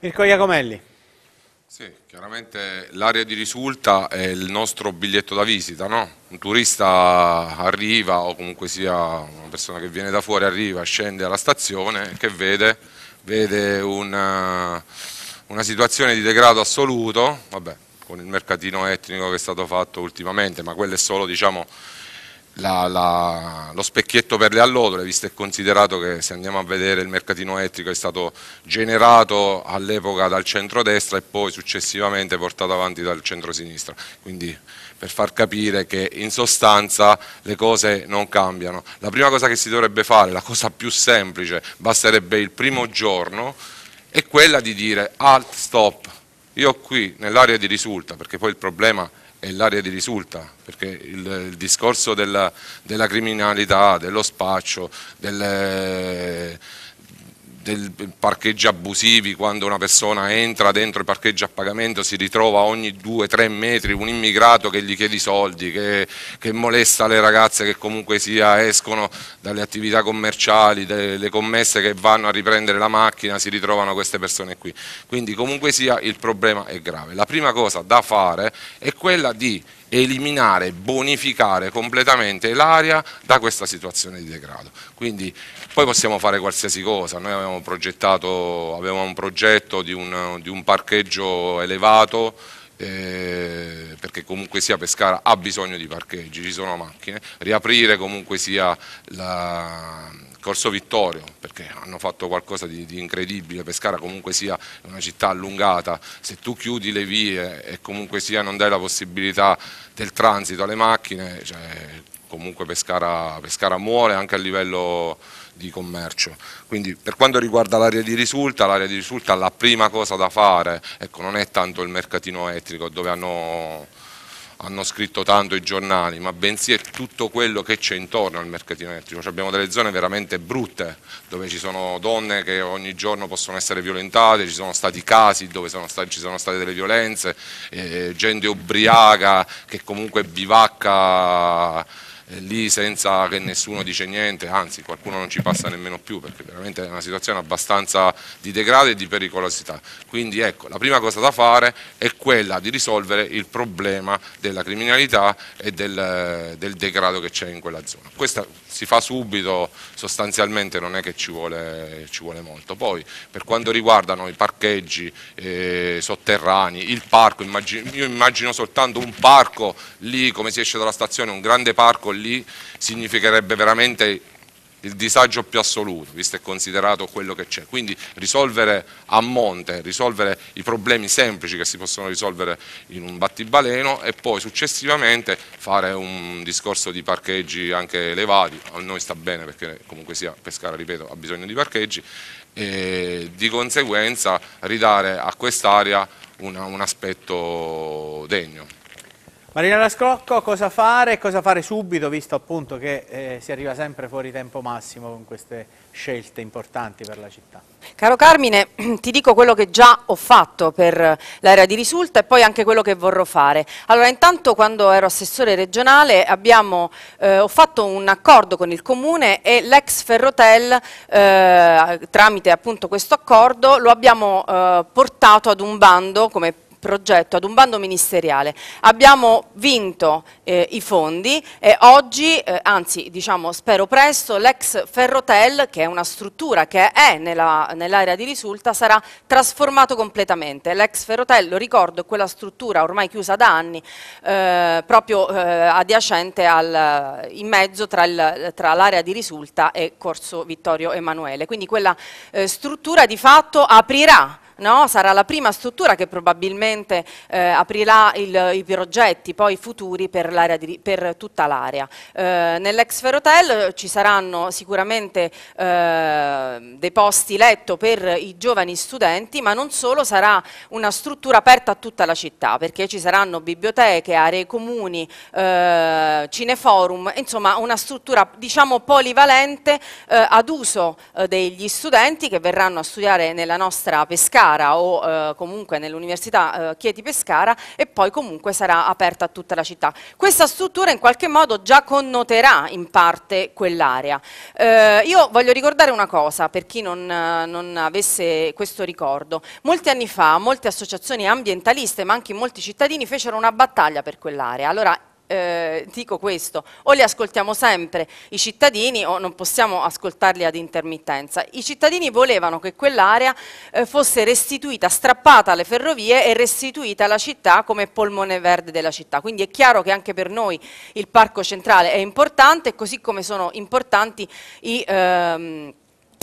Mirko Iacomelli. Sì, chiaramente l'area di risulta è il nostro biglietto da visita, no? Un turista arriva o comunque sia una persona che viene da fuori arriva, scende alla stazione che vede vede una, una situazione di degrado assoluto, vabbè, con il mercatino etnico che è stato fatto ultimamente, ma quello è solo diciamo, la, la, lo specchietto per le allodole, visto e considerato che se andiamo a vedere il mercatino etnico è stato generato all'epoca dal centro-destra e poi successivamente portato avanti dal centro-sinistra. Quindi per far capire che in sostanza le cose non cambiano. La prima cosa che si dovrebbe fare, la cosa più semplice, basterebbe il primo giorno, è quella di dire alt stop. Io qui nell'area di risulta, perché poi il problema è l'area di risulta, perché il, il discorso della, della, criminalità, dello spaccio, delle del parcheggi abusivi, quando una persona entra dentro il parcheggio a pagamento si ritrova ogni 2-3 metri un immigrato che gli chiede i soldi, che, che, molesta le ragazze che comunque sia escono dalle attività commerciali, le commesse che vanno a riprendere la macchina, si ritrovano queste persone qui. Quindi comunque sia il problema è grave. La prima cosa da fare è quella di eliminare, bonificare completamente l'area da questa situazione di degrado. Quindi poi possiamo fare qualsiasi cosa, noi avevamo, avevamo un progetto di un, di un parcheggio elevato eh, perché comunque sia Pescara ha bisogno di parcheggi, ci sono macchine, riaprire comunque sia la Corso Vittorio perché hanno fatto qualcosa di, di, incredibile, Pescara comunque sia una città allungata, se tu chiudi le vie e comunque sia non dai la possibilità del transito alle macchine, cioè, comunque Pescara, Pescara muore anche a livello di commercio. Quindi per quanto riguarda l'area di risulta, l'area di risulta la prima cosa da fare, ecco, non è tanto il mercatino elettrico dove hanno, hanno scritto tanto i giornali, ma bensì è tutto quello che c'è intorno al mercatino elettrico. Cioè abbiamo delle zone veramente brutte, dove ci sono donne che ogni giorno possono essere violentate, ci sono stati casi dove sono stati, ci sono state delle violenze, eh, gente ubriaca che comunque bivacca eh, lì senza che nessuno dice niente, anzi qualcuno non ci passa nemmeno più perché veramente è una situazione abbastanza di degrado e di pericolosità. Quindi ecco, la prima cosa da fare è quella di risolvere il problema della criminalità e del, eh, del degrado che c'è in quella zona. Questa, si fa subito, sostanzialmente non è che ci vuole, ci vuole molto. Poi per quanto riguardano i parcheggi eh, sotterranei, il parco, immagino, io immagino soltanto un parco lì come si esce dalla stazione, un grande parco lì significherebbe veramente il disagio più assoluto, visto e considerato quello che c'è. Quindi risolvere a monte, risolvere i problemi semplici che si possono risolvere in un battibaleno e poi successivamente fare un discorso di parcheggi anche elevati, a noi sta bene perché comunque sia Pescara, ripeto, ha bisogno di parcheggi, e di conseguenza ridare a quest'area un aspetto degno. Marina Scrocco, cosa fare e cosa fare subito, visto appunto che eh, si arriva sempre fuori tempo massimo con queste scelte importanti per la città? Caro Carmine, ti dico quello che già ho fatto per l'area di risulta e poi anche quello che vorrò fare. Allora, intanto quando ero assessore regionale abbiamo, eh, ho fatto un accordo con il Comune e l'ex Ferrotel, eh, tramite appunto questo accordo, lo abbiamo eh, portato ad un bando come progetto ad un bando ministeriale. Abbiamo vinto eh, i fondi e oggi, eh, anzi diciamo spero presto, l'ex Ferrotel, che è una struttura che è nell'area nell di risulta, sarà trasformato completamente. L'ex Ferrotel, lo ricordo, è quella struttura ormai chiusa da anni, eh, proprio eh, adiacente al, in mezzo tra l'area di risulta e Corso Vittorio Emanuele. Quindi quella eh, struttura di fatto aprirà no? sarà la prima struttura che probabilmente eh, aprirà il, i progetti poi futuri per, di, per tutta l'area. Eh, Nell'ex Ferrotel ci saranno sicuramente eh, dei posti letto per i giovani studenti, ma non solo, sarà una struttura aperta a tutta la città, perché ci saranno biblioteche, aree comuni, eh, cineforum, insomma una struttura diciamo polivalente eh, ad uso eh, degli studenti che verranno a studiare nella nostra pescata Pescara o eh, comunque nell'Università eh, Chieti Pescara e poi comunque sarà aperta a tutta la città. Questa struttura in qualche modo già connoterà in parte quell'area. Eh, io voglio ricordare una cosa per chi non, eh, non avesse questo ricordo. Molti anni fa molte associazioni ambientaliste ma anche molti cittadini fecero una battaglia per quell'area. Allora eh, dico questo, o li ascoltiamo sempre i cittadini o non possiamo ascoltarli ad intermittenza. I cittadini volevano che quell'area eh, fosse restituita, strappata alle ferrovie e restituita alla città come polmone verde della città. Quindi è chiaro che anche per noi il parco centrale è importante, così come sono importanti i... Ehm,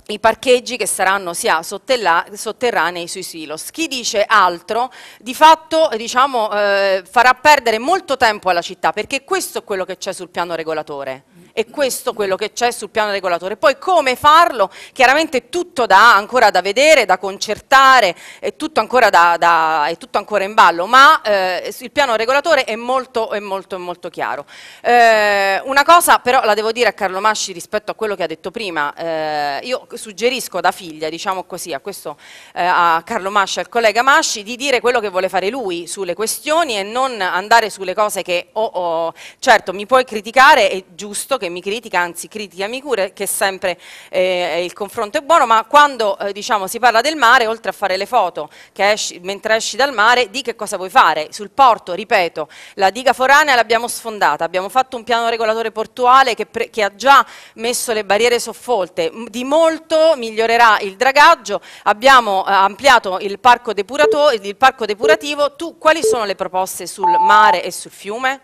i parcheggi che saranno sia sotterranei sui silos. Chi dice altro di fatto diciamo, eh, farà perdere molto tempo alla città perché questo è quello che c'è sul piano regolatore. È questo quello che c'è sul piano regolatore. Poi come farlo? Chiaramente tutto da, ancora da vedere, da concertare, è tutto ancora, da, da, è tutto ancora in ballo, ma eh, il piano regolatore è molto, è molto, molto chiaro. Eh, una cosa però la devo dire a Carlo Masci rispetto a quello che ha detto prima, eh, io suggerisco da figlia, diciamo così, a, questo, eh, a Carlo Masci, al collega Masci, di dire quello che vuole fare lui sulle questioni e non andare sulle cose che, oh, oh, certo mi puoi criticare, è giusto che che mi critica, anzi critica mi cure, che sempre eh, il confronto è buono, ma quando eh, diciamo, si parla del mare, oltre a fare le foto esci, mentre esci dal mare, di che cosa vuoi fare? Sul porto, ripeto, la diga foranea l'abbiamo sfondata, abbiamo fatto un piano regolatore portuale che, che ha già messo le barriere soffolte, di molto migliorerà il dragaggio, abbiamo eh, ampliato il parco, il parco depurativo, tu quali sono le proposte sul mare e sul fiume?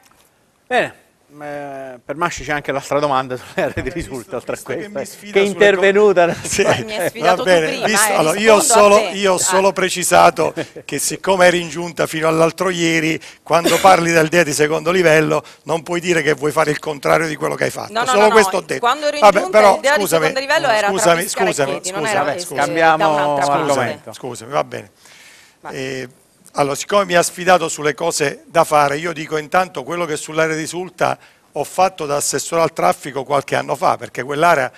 Bene, ma eh, per Masci c'è anche l'altra domanda sulle aree di risulta tra queste che, che è intervenuta mi hai eh, sfidato bene, prima, visto, eh, allora, io ho solo, io ah. solo ah. precisato che siccome eri in giunta fino all'altro ieri quando parli del DEA di secondo livello non puoi dire che vuoi fare il contrario di quello che hai fatto no, no, solo no, questo ho detto quando ero in Vabbè, giunta però, il DEA scusami, di secondo livello era scusami, scusami, scusami, era, scusami, scusami, scusami, scusami, scusami, scusami, scusami, scusami, scusami, scusami, scusami, scusami, scusami, scusami, scusami, allora, siccome mi ha sfidato sulle cose da fare, io dico intanto quello che sull'area risulta ho fatto da assessore al traffico qualche anno fa, perché quell'area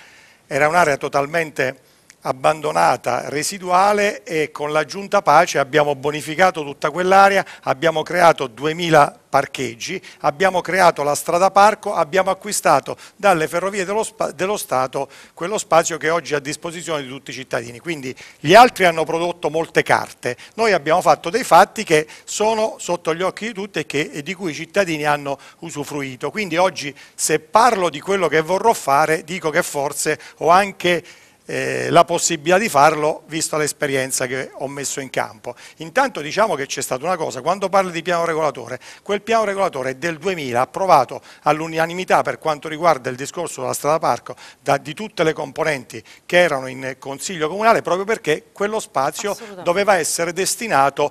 era un'area totalmente abbandonata residuale e con la giunta pace abbiamo bonificato tutta quell'area, abbiamo creato 2000 parcheggi, abbiamo creato la strada parco, abbiamo acquistato dalle ferrovie dello, dello, Stato quello spazio che oggi è a disposizione di tutti i cittadini. Quindi gli altri hanno prodotto molte carte, noi abbiamo fatto dei fatti che sono sotto gli occhi di tutti e, che, e di cui i cittadini hanno usufruito. Quindi oggi se parlo di quello che vorrò fare dico che forse ho anche eh, la possibilità di farlo vista l'esperienza che ho messo in campo. Intanto diciamo che c'è stata una cosa, quando parli di piano regolatore, quel piano regolatore è del 2000 approvato all'unanimità per quanto riguarda il discorso della strada parco da, di tutte le componenti che erano in consiglio comunale proprio perché quello spazio doveva essere destinato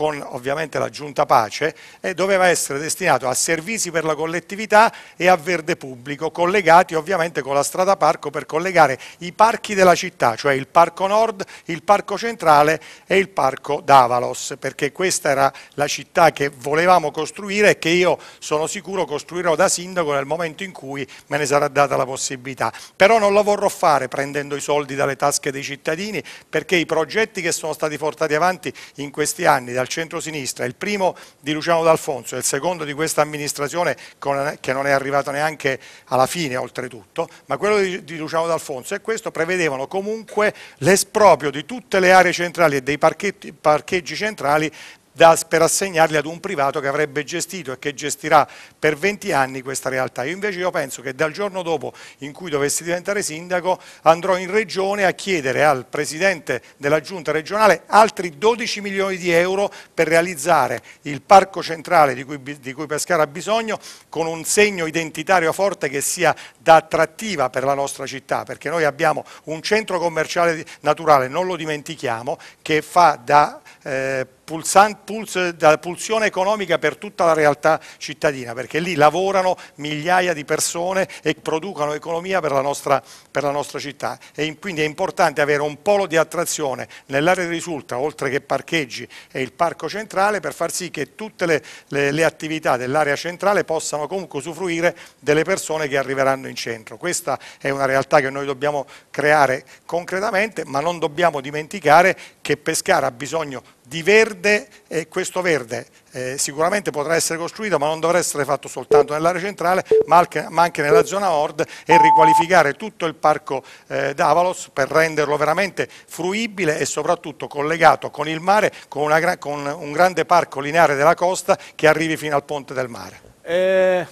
con ovviamente la giunta pace, eh, doveva essere destinato a servizi per la collettività e a verde pubblico, collegati ovviamente con la strada parco per collegare i parchi della città, cioè il parco nord, il parco centrale e il parco d'Avalos, perché questa era la città che volevamo costruire e che io sono sicuro costruirò da sindaco nel momento in cui me ne sarà data la possibilità. Però non lo vorrò fare prendendo i soldi dalle tasche dei cittadini, perché i progetti che sono stati portati avanti in questi anni dal centro-sinistra, il primo di Luciano D'Alfonso e il secondo di questa amministrazione che non è arrivato neanche alla fine oltretutto, ma quello di Luciano D'Alfonso e questo prevedevano comunque l'esproprio di tutte le aree centrali e dei parcheggi centrali da, per assegnarli ad un privato che avrebbe gestito e che gestirà per 20 anni questa realtà. Io invece io penso che dal giorno dopo in cui dovessi diventare sindaco andrò in regione a chiedere al presidente della giunta regionale altri 12 milioni di euro per realizzare il parco centrale di cui, di cui Pescara ha bisogno con un segno identitario forte che sia da attrattiva per la nostra città perché noi abbiamo un centro commerciale naturale, non lo dimentichiamo, che fa da... Eh, pulsan, puls, da pulsione economica per tutta la realtà cittadina, perché lì lavorano migliaia di persone e producono economia per la nostra, per la nostra città. E quindi è importante avere un polo di attrazione nell'area di risulta, oltre che parcheggi e il parco centrale, per far sì che tutte le, le, le attività dell'area centrale possano comunque usufruire delle persone che arriveranno in centro. Questa è una realtà che noi dobbiamo creare concretamente, ma non dobbiamo dimenticare che Pescara ha bisogno di verde e questo verde eh, sicuramente potrà essere costruito ma non dovrà essere fatto soltanto nell'area centrale ma anche, ma anche, nella zona nord e riqualificare tutto il parco eh, d'Avalos per renderlo veramente fruibile e soprattutto collegato con il mare con, una, con, un grande parco lineare della costa che arrivi fino al ponte del mare. Eh,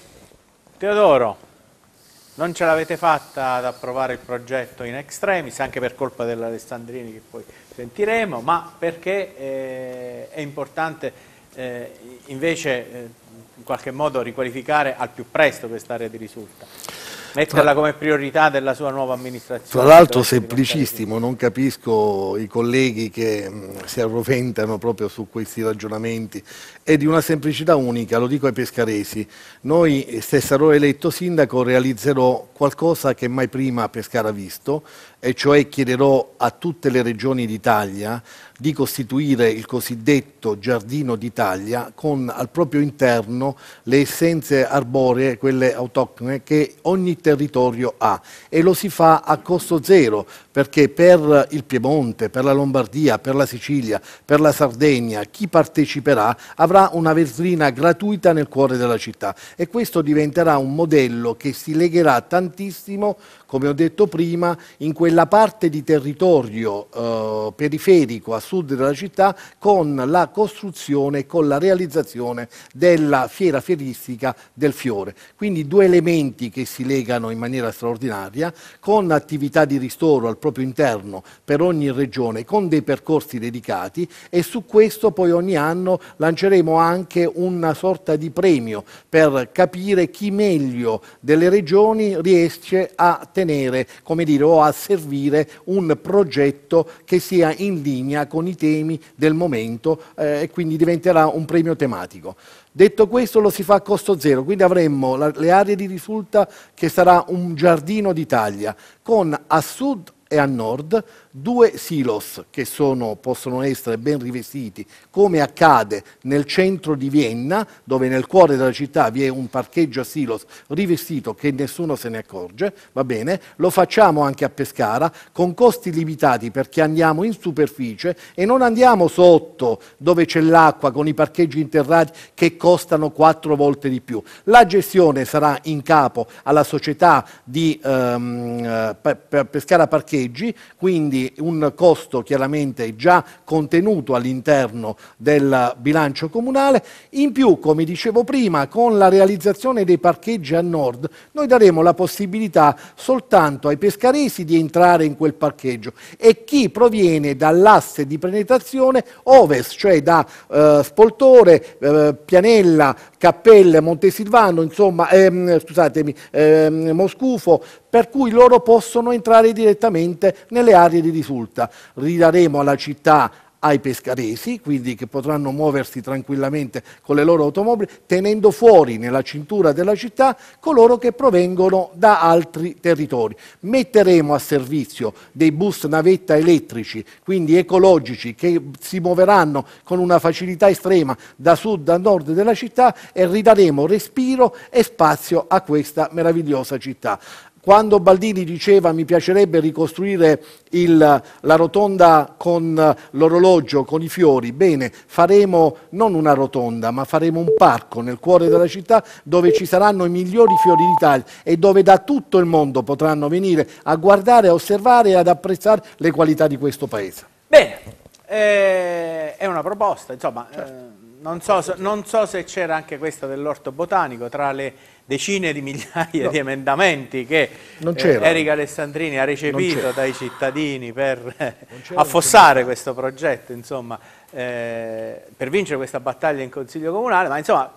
Teodoro. Non ce l'avete fatta ad approvare il progetto in extremis, anche per colpa dell'Alessandrini che poi sentiremo, ma perché eh, è importante eh, invece eh, in qualche modo riqualificare al più presto quest'area di risulta metterla come priorità della sua nuova amministrazione. Tra l'altro semplicissimo, non capisco i colleghi che si arroventano proprio su questi ragionamenti, è di una semplicità unica, lo dico ai pescaresi, noi eh, se sarò eletto sindaco realizzerò qualcosa che mai prima Pescara ha visto, e cioè chiederò a tutte le regioni d'Italia di costituire il cosiddetto giardino d'Italia con al proprio interno le essenze arboree, quelle autoctone che ogni territorio ha e lo si fa a costo zero perché per il Piemonte, per la Lombardia, per la Sicilia, per la Sardegna, chi parteciperà avrà una vetrina gratuita nel cuore della città e questo diventerà un modello che si legherà tantissimo come ho detto prima, in quella parte di territorio eh, periferico a sud della città con la costruzione e con la realizzazione della fiera fieristica del fiore. Quindi due elementi che si legano in maniera straordinaria con attività di ristoro al proprio interno per ogni regione con dei percorsi dedicati e su questo poi ogni anno lanceremo anche una sorta di premio per capire chi meglio delle regioni riesce a tenere, come dire, o a servire un progetto che sia in linea con i temi del momento eh, e quindi diventerà un premio tematico. Detto questo lo si fa a costo zero, quindi avremmo la, le aree di risulta che sarà un giardino d'Italia, con a sud e a nord due silos che sono, possono essere ben rivestiti, come accade nel centro di Vienna, dove nel cuore della città vi è un parcheggio a silos rivestito che nessuno se ne accorge, va bene, lo facciamo anche a Pescara con costi limitati perché andiamo in superficie e non andiamo sotto dove c'è l'acqua con i parcheggi interrati che costano quattro volte di più. La gestione sarà in capo alla società di ehm, eh, Pescara Parcheggi, quindi quindi un costo chiaramente già contenuto all'interno del bilancio comunale. In più, come dicevo prima, con la realizzazione dei parcheggi a nord, noi daremo la possibilità soltanto ai pescaresi di entrare in quel parcheggio e chi proviene dall'asse di penetrazione ovest, cioè da eh, Spoltore, eh, Pianella, Cappelle, Montesilvano, insomma, ehm, scusatemi, ehm, Moscufo, per cui loro possono entrare direttamente nelle aree di gli risulta, ridaremo alla città ai pescaresi, quindi che potranno muoversi tranquillamente con le loro automobili, tenendo fuori nella cintura della città coloro che provengono da altri territori. Metteremo a servizio dei bus navetta elettrici, quindi ecologici, che si muoveranno con una facilità estrema da sud a nord della città e ridaremo respiro e spazio a questa meravigliosa città. Quando Baldini diceva mi piacerebbe ricostruire il, la rotonda con l'orologio, con i fiori, bene, faremo non una rotonda ma faremo un parco nel cuore della città dove ci saranno i migliori fiori d'Italia e dove da tutto il mondo potranno venire a guardare, a osservare e ad apprezzare le qualità di questo paese. Bene, eh, è una proposta, insomma, eh, certo. eh, non, so, non so se c'era anche questa dell'orto botanico tra le decine di migliaia no, di emendamenti che eh, Erika Alessandrini ha recepito dai cittadini per eh, affossare questo progetto, insomma, eh, per vincere questa battaglia in Consiglio Comunale, ma insomma,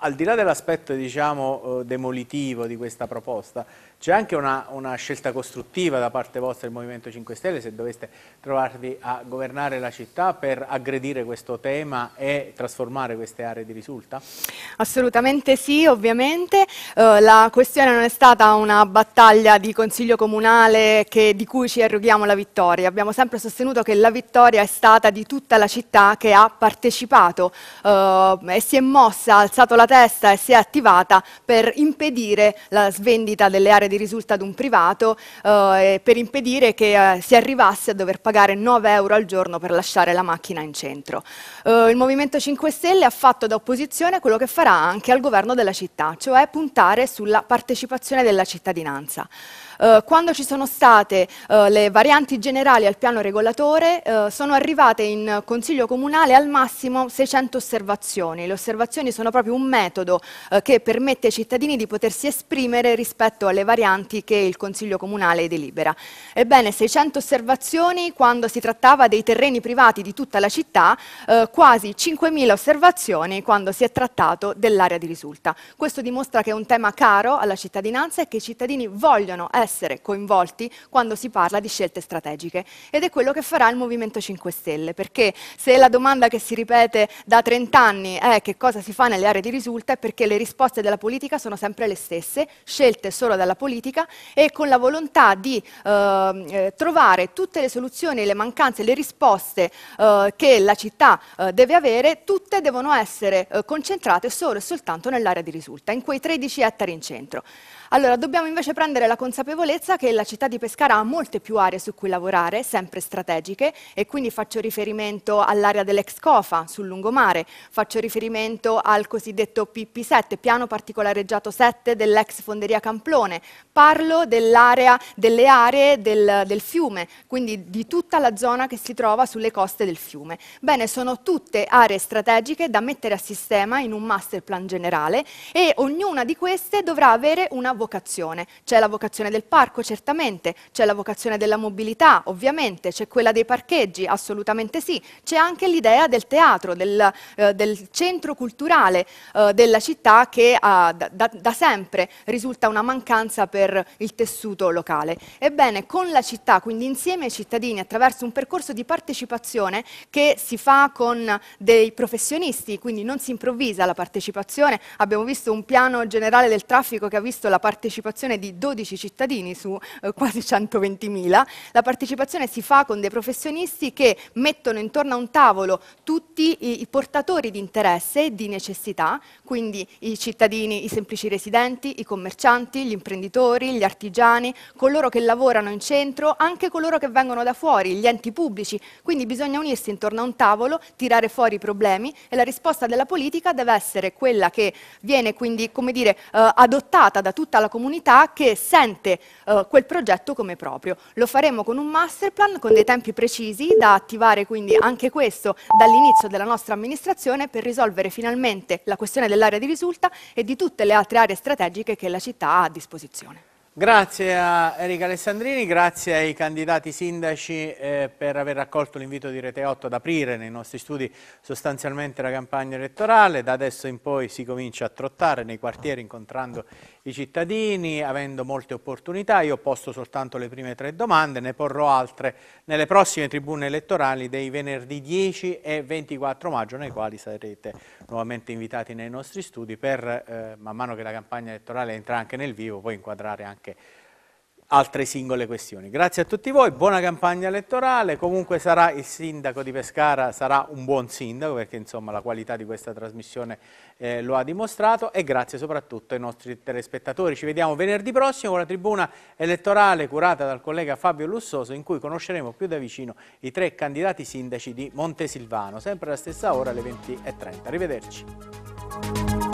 al di là dell'aspetto diciamo, eh, demolitivo di questa proposta, c'è anche una, una, scelta costruttiva da parte vostra del Movimento 5 Stelle se doveste trovarvi a governare la città per aggredire questo tema e trasformare queste aree di risulta? Assolutamente sì, ovviamente. Eh, la questione non è stata una battaglia di Consiglio Comunale che, di cui ci eroghiamo la vittoria. Abbiamo sempre sostenuto che la vittoria è stata di tutta la città che ha partecipato eh, e si è mossa, ha alzato la testa e si è attivata per impedire la svendita delle aree di soldi risulta ad un privato eh, per impedire che eh, si arrivasse a dover pagare 9 euro al giorno per lasciare la macchina in centro. Eh, il Movimento 5 Stelle ha fatto da opposizione quello che farà anche al governo della città, cioè puntare sulla partecipazione della cittadinanza. Eh, quando ci sono state eh, le varianti generali al piano regolatore, eh, sono arrivate in Consiglio Comunale al massimo 600 osservazioni. Le osservazioni sono proprio un metodo eh, che permette ai cittadini di potersi esprimere rispetto alle varianti che il Consiglio Comunale delibera. Ebbene, 600 osservazioni quando si trattava dei terreni privati di tutta la città, eh, quasi 5.000 osservazioni quando si è trattato dell'area di risulta. Questo dimostra che è un tema caro alla cittadinanza e che i cittadini vogliono essere essere coinvolti quando si parla di scelte strategiche ed è quello che farà il Movimento 5 Stelle, perché se la domanda che si ripete da 30 anni è che cosa si fa nelle aree di risulta è perché le risposte della politica sono sempre le stesse, scelte solo dalla politica e con la volontà di ehm, eh, trovare tutte le soluzioni, le mancanze, le risposte eh, che la città eh, deve avere, tutte devono essere eh, concentrate solo e soltanto nell'area di risulta, in quei 13 ettari in centro. Allora, dobbiamo invece prendere la consapevolezza che la città di Pescara ha molte più aree su cui lavorare, sempre strategiche, e quindi faccio riferimento all'area dell'ex Cofa sul lungomare, faccio riferimento al cosiddetto PP7, piano particolareggiato 7 dell'ex fonderia Camplone, parlo dell'area, delle aree del, del fiume, quindi di tutta la zona che si trova sulle coste del fiume. Bene, sono tutte aree strategiche da mettere a sistema in un master plan generale e ognuna di queste dovrà avere una vocazione. C'è la vocazione del parco, certamente, c'è la vocazione della mobilità, ovviamente, c'è quella dei parcheggi, assolutamente sì, c'è anche l'idea del teatro, del, eh, del centro culturale eh, della città che ah, da, da, sempre risulta una mancanza per il tessuto locale. Ebbene, con la città, quindi insieme ai cittadini, attraverso un percorso di partecipazione che si fa con dei professionisti, quindi non si improvvisa la partecipazione, abbiamo visto un piano generale del traffico che ha visto la partecipazione di 12 cittadini su eh, quasi 120.000. La partecipazione si fa con dei professionisti che mettono intorno a un tavolo tutti i, i portatori di interesse e di necessità, quindi i cittadini, i semplici residenti, i commercianti, gli imprenditori, gli artigiani, coloro che lavorano in centro, anche coloro che vengono da fuori, gli enti pubblici. Quindi bisogna unirsi intorno a un tavolo, tirare fuori i problemi e la risposta della politica deve essere quella che viene quindi, come dire, eh, adottata da tutta tutta la comunità che sente eh, quel progetto come proprio. Lo faremo con un master plan, con dei tempi precisi da attivare quindi anche questo dall'inizio della nostra amministrazione per risolvere finalmente la questione dell'area di risulta e di tutte le altre aree strategiche che la città ha a disposizione. Grazie a Erika Alessandrini, grazie ai candidati sindaci eh, per aver raccolto l'invito di Rete 8 ad aprire nei nostri studi sostanzialmente la campagna elettorale. Da adesso in poi si comincia a trottare nei quartieri incontrando i cittadini, avendo molte opportunità. Io ho posto soltanto le prime tre domande, ne porrò altre nelle prossime tribune elettorali dei venerdì 10 e 24 maggio, nei quali sarete nuovamente invitati nei nostri studi per, eh, man mano che la campagna elettorale entra anche nel vivo, poi inquadrare anche anche altre singole questioni. Grazie a tutti voi, buona campagna elettorale, comunque sarà il sindaco di Pescara, sarà un buon sindaco perché insomma la qualità di questa trasmissione eh, lo ha dimostrato e grazie soprattutto ai nostri telespettatori. Ci vediamo venerdì prossimo con la tribuna elettorale curata dal collega Fabio Lussoso in cui conosceremo più da vicino i tre candidati sindaci di Montesilvano, sempre alla stessa ora alle 20.30. Arrivederci.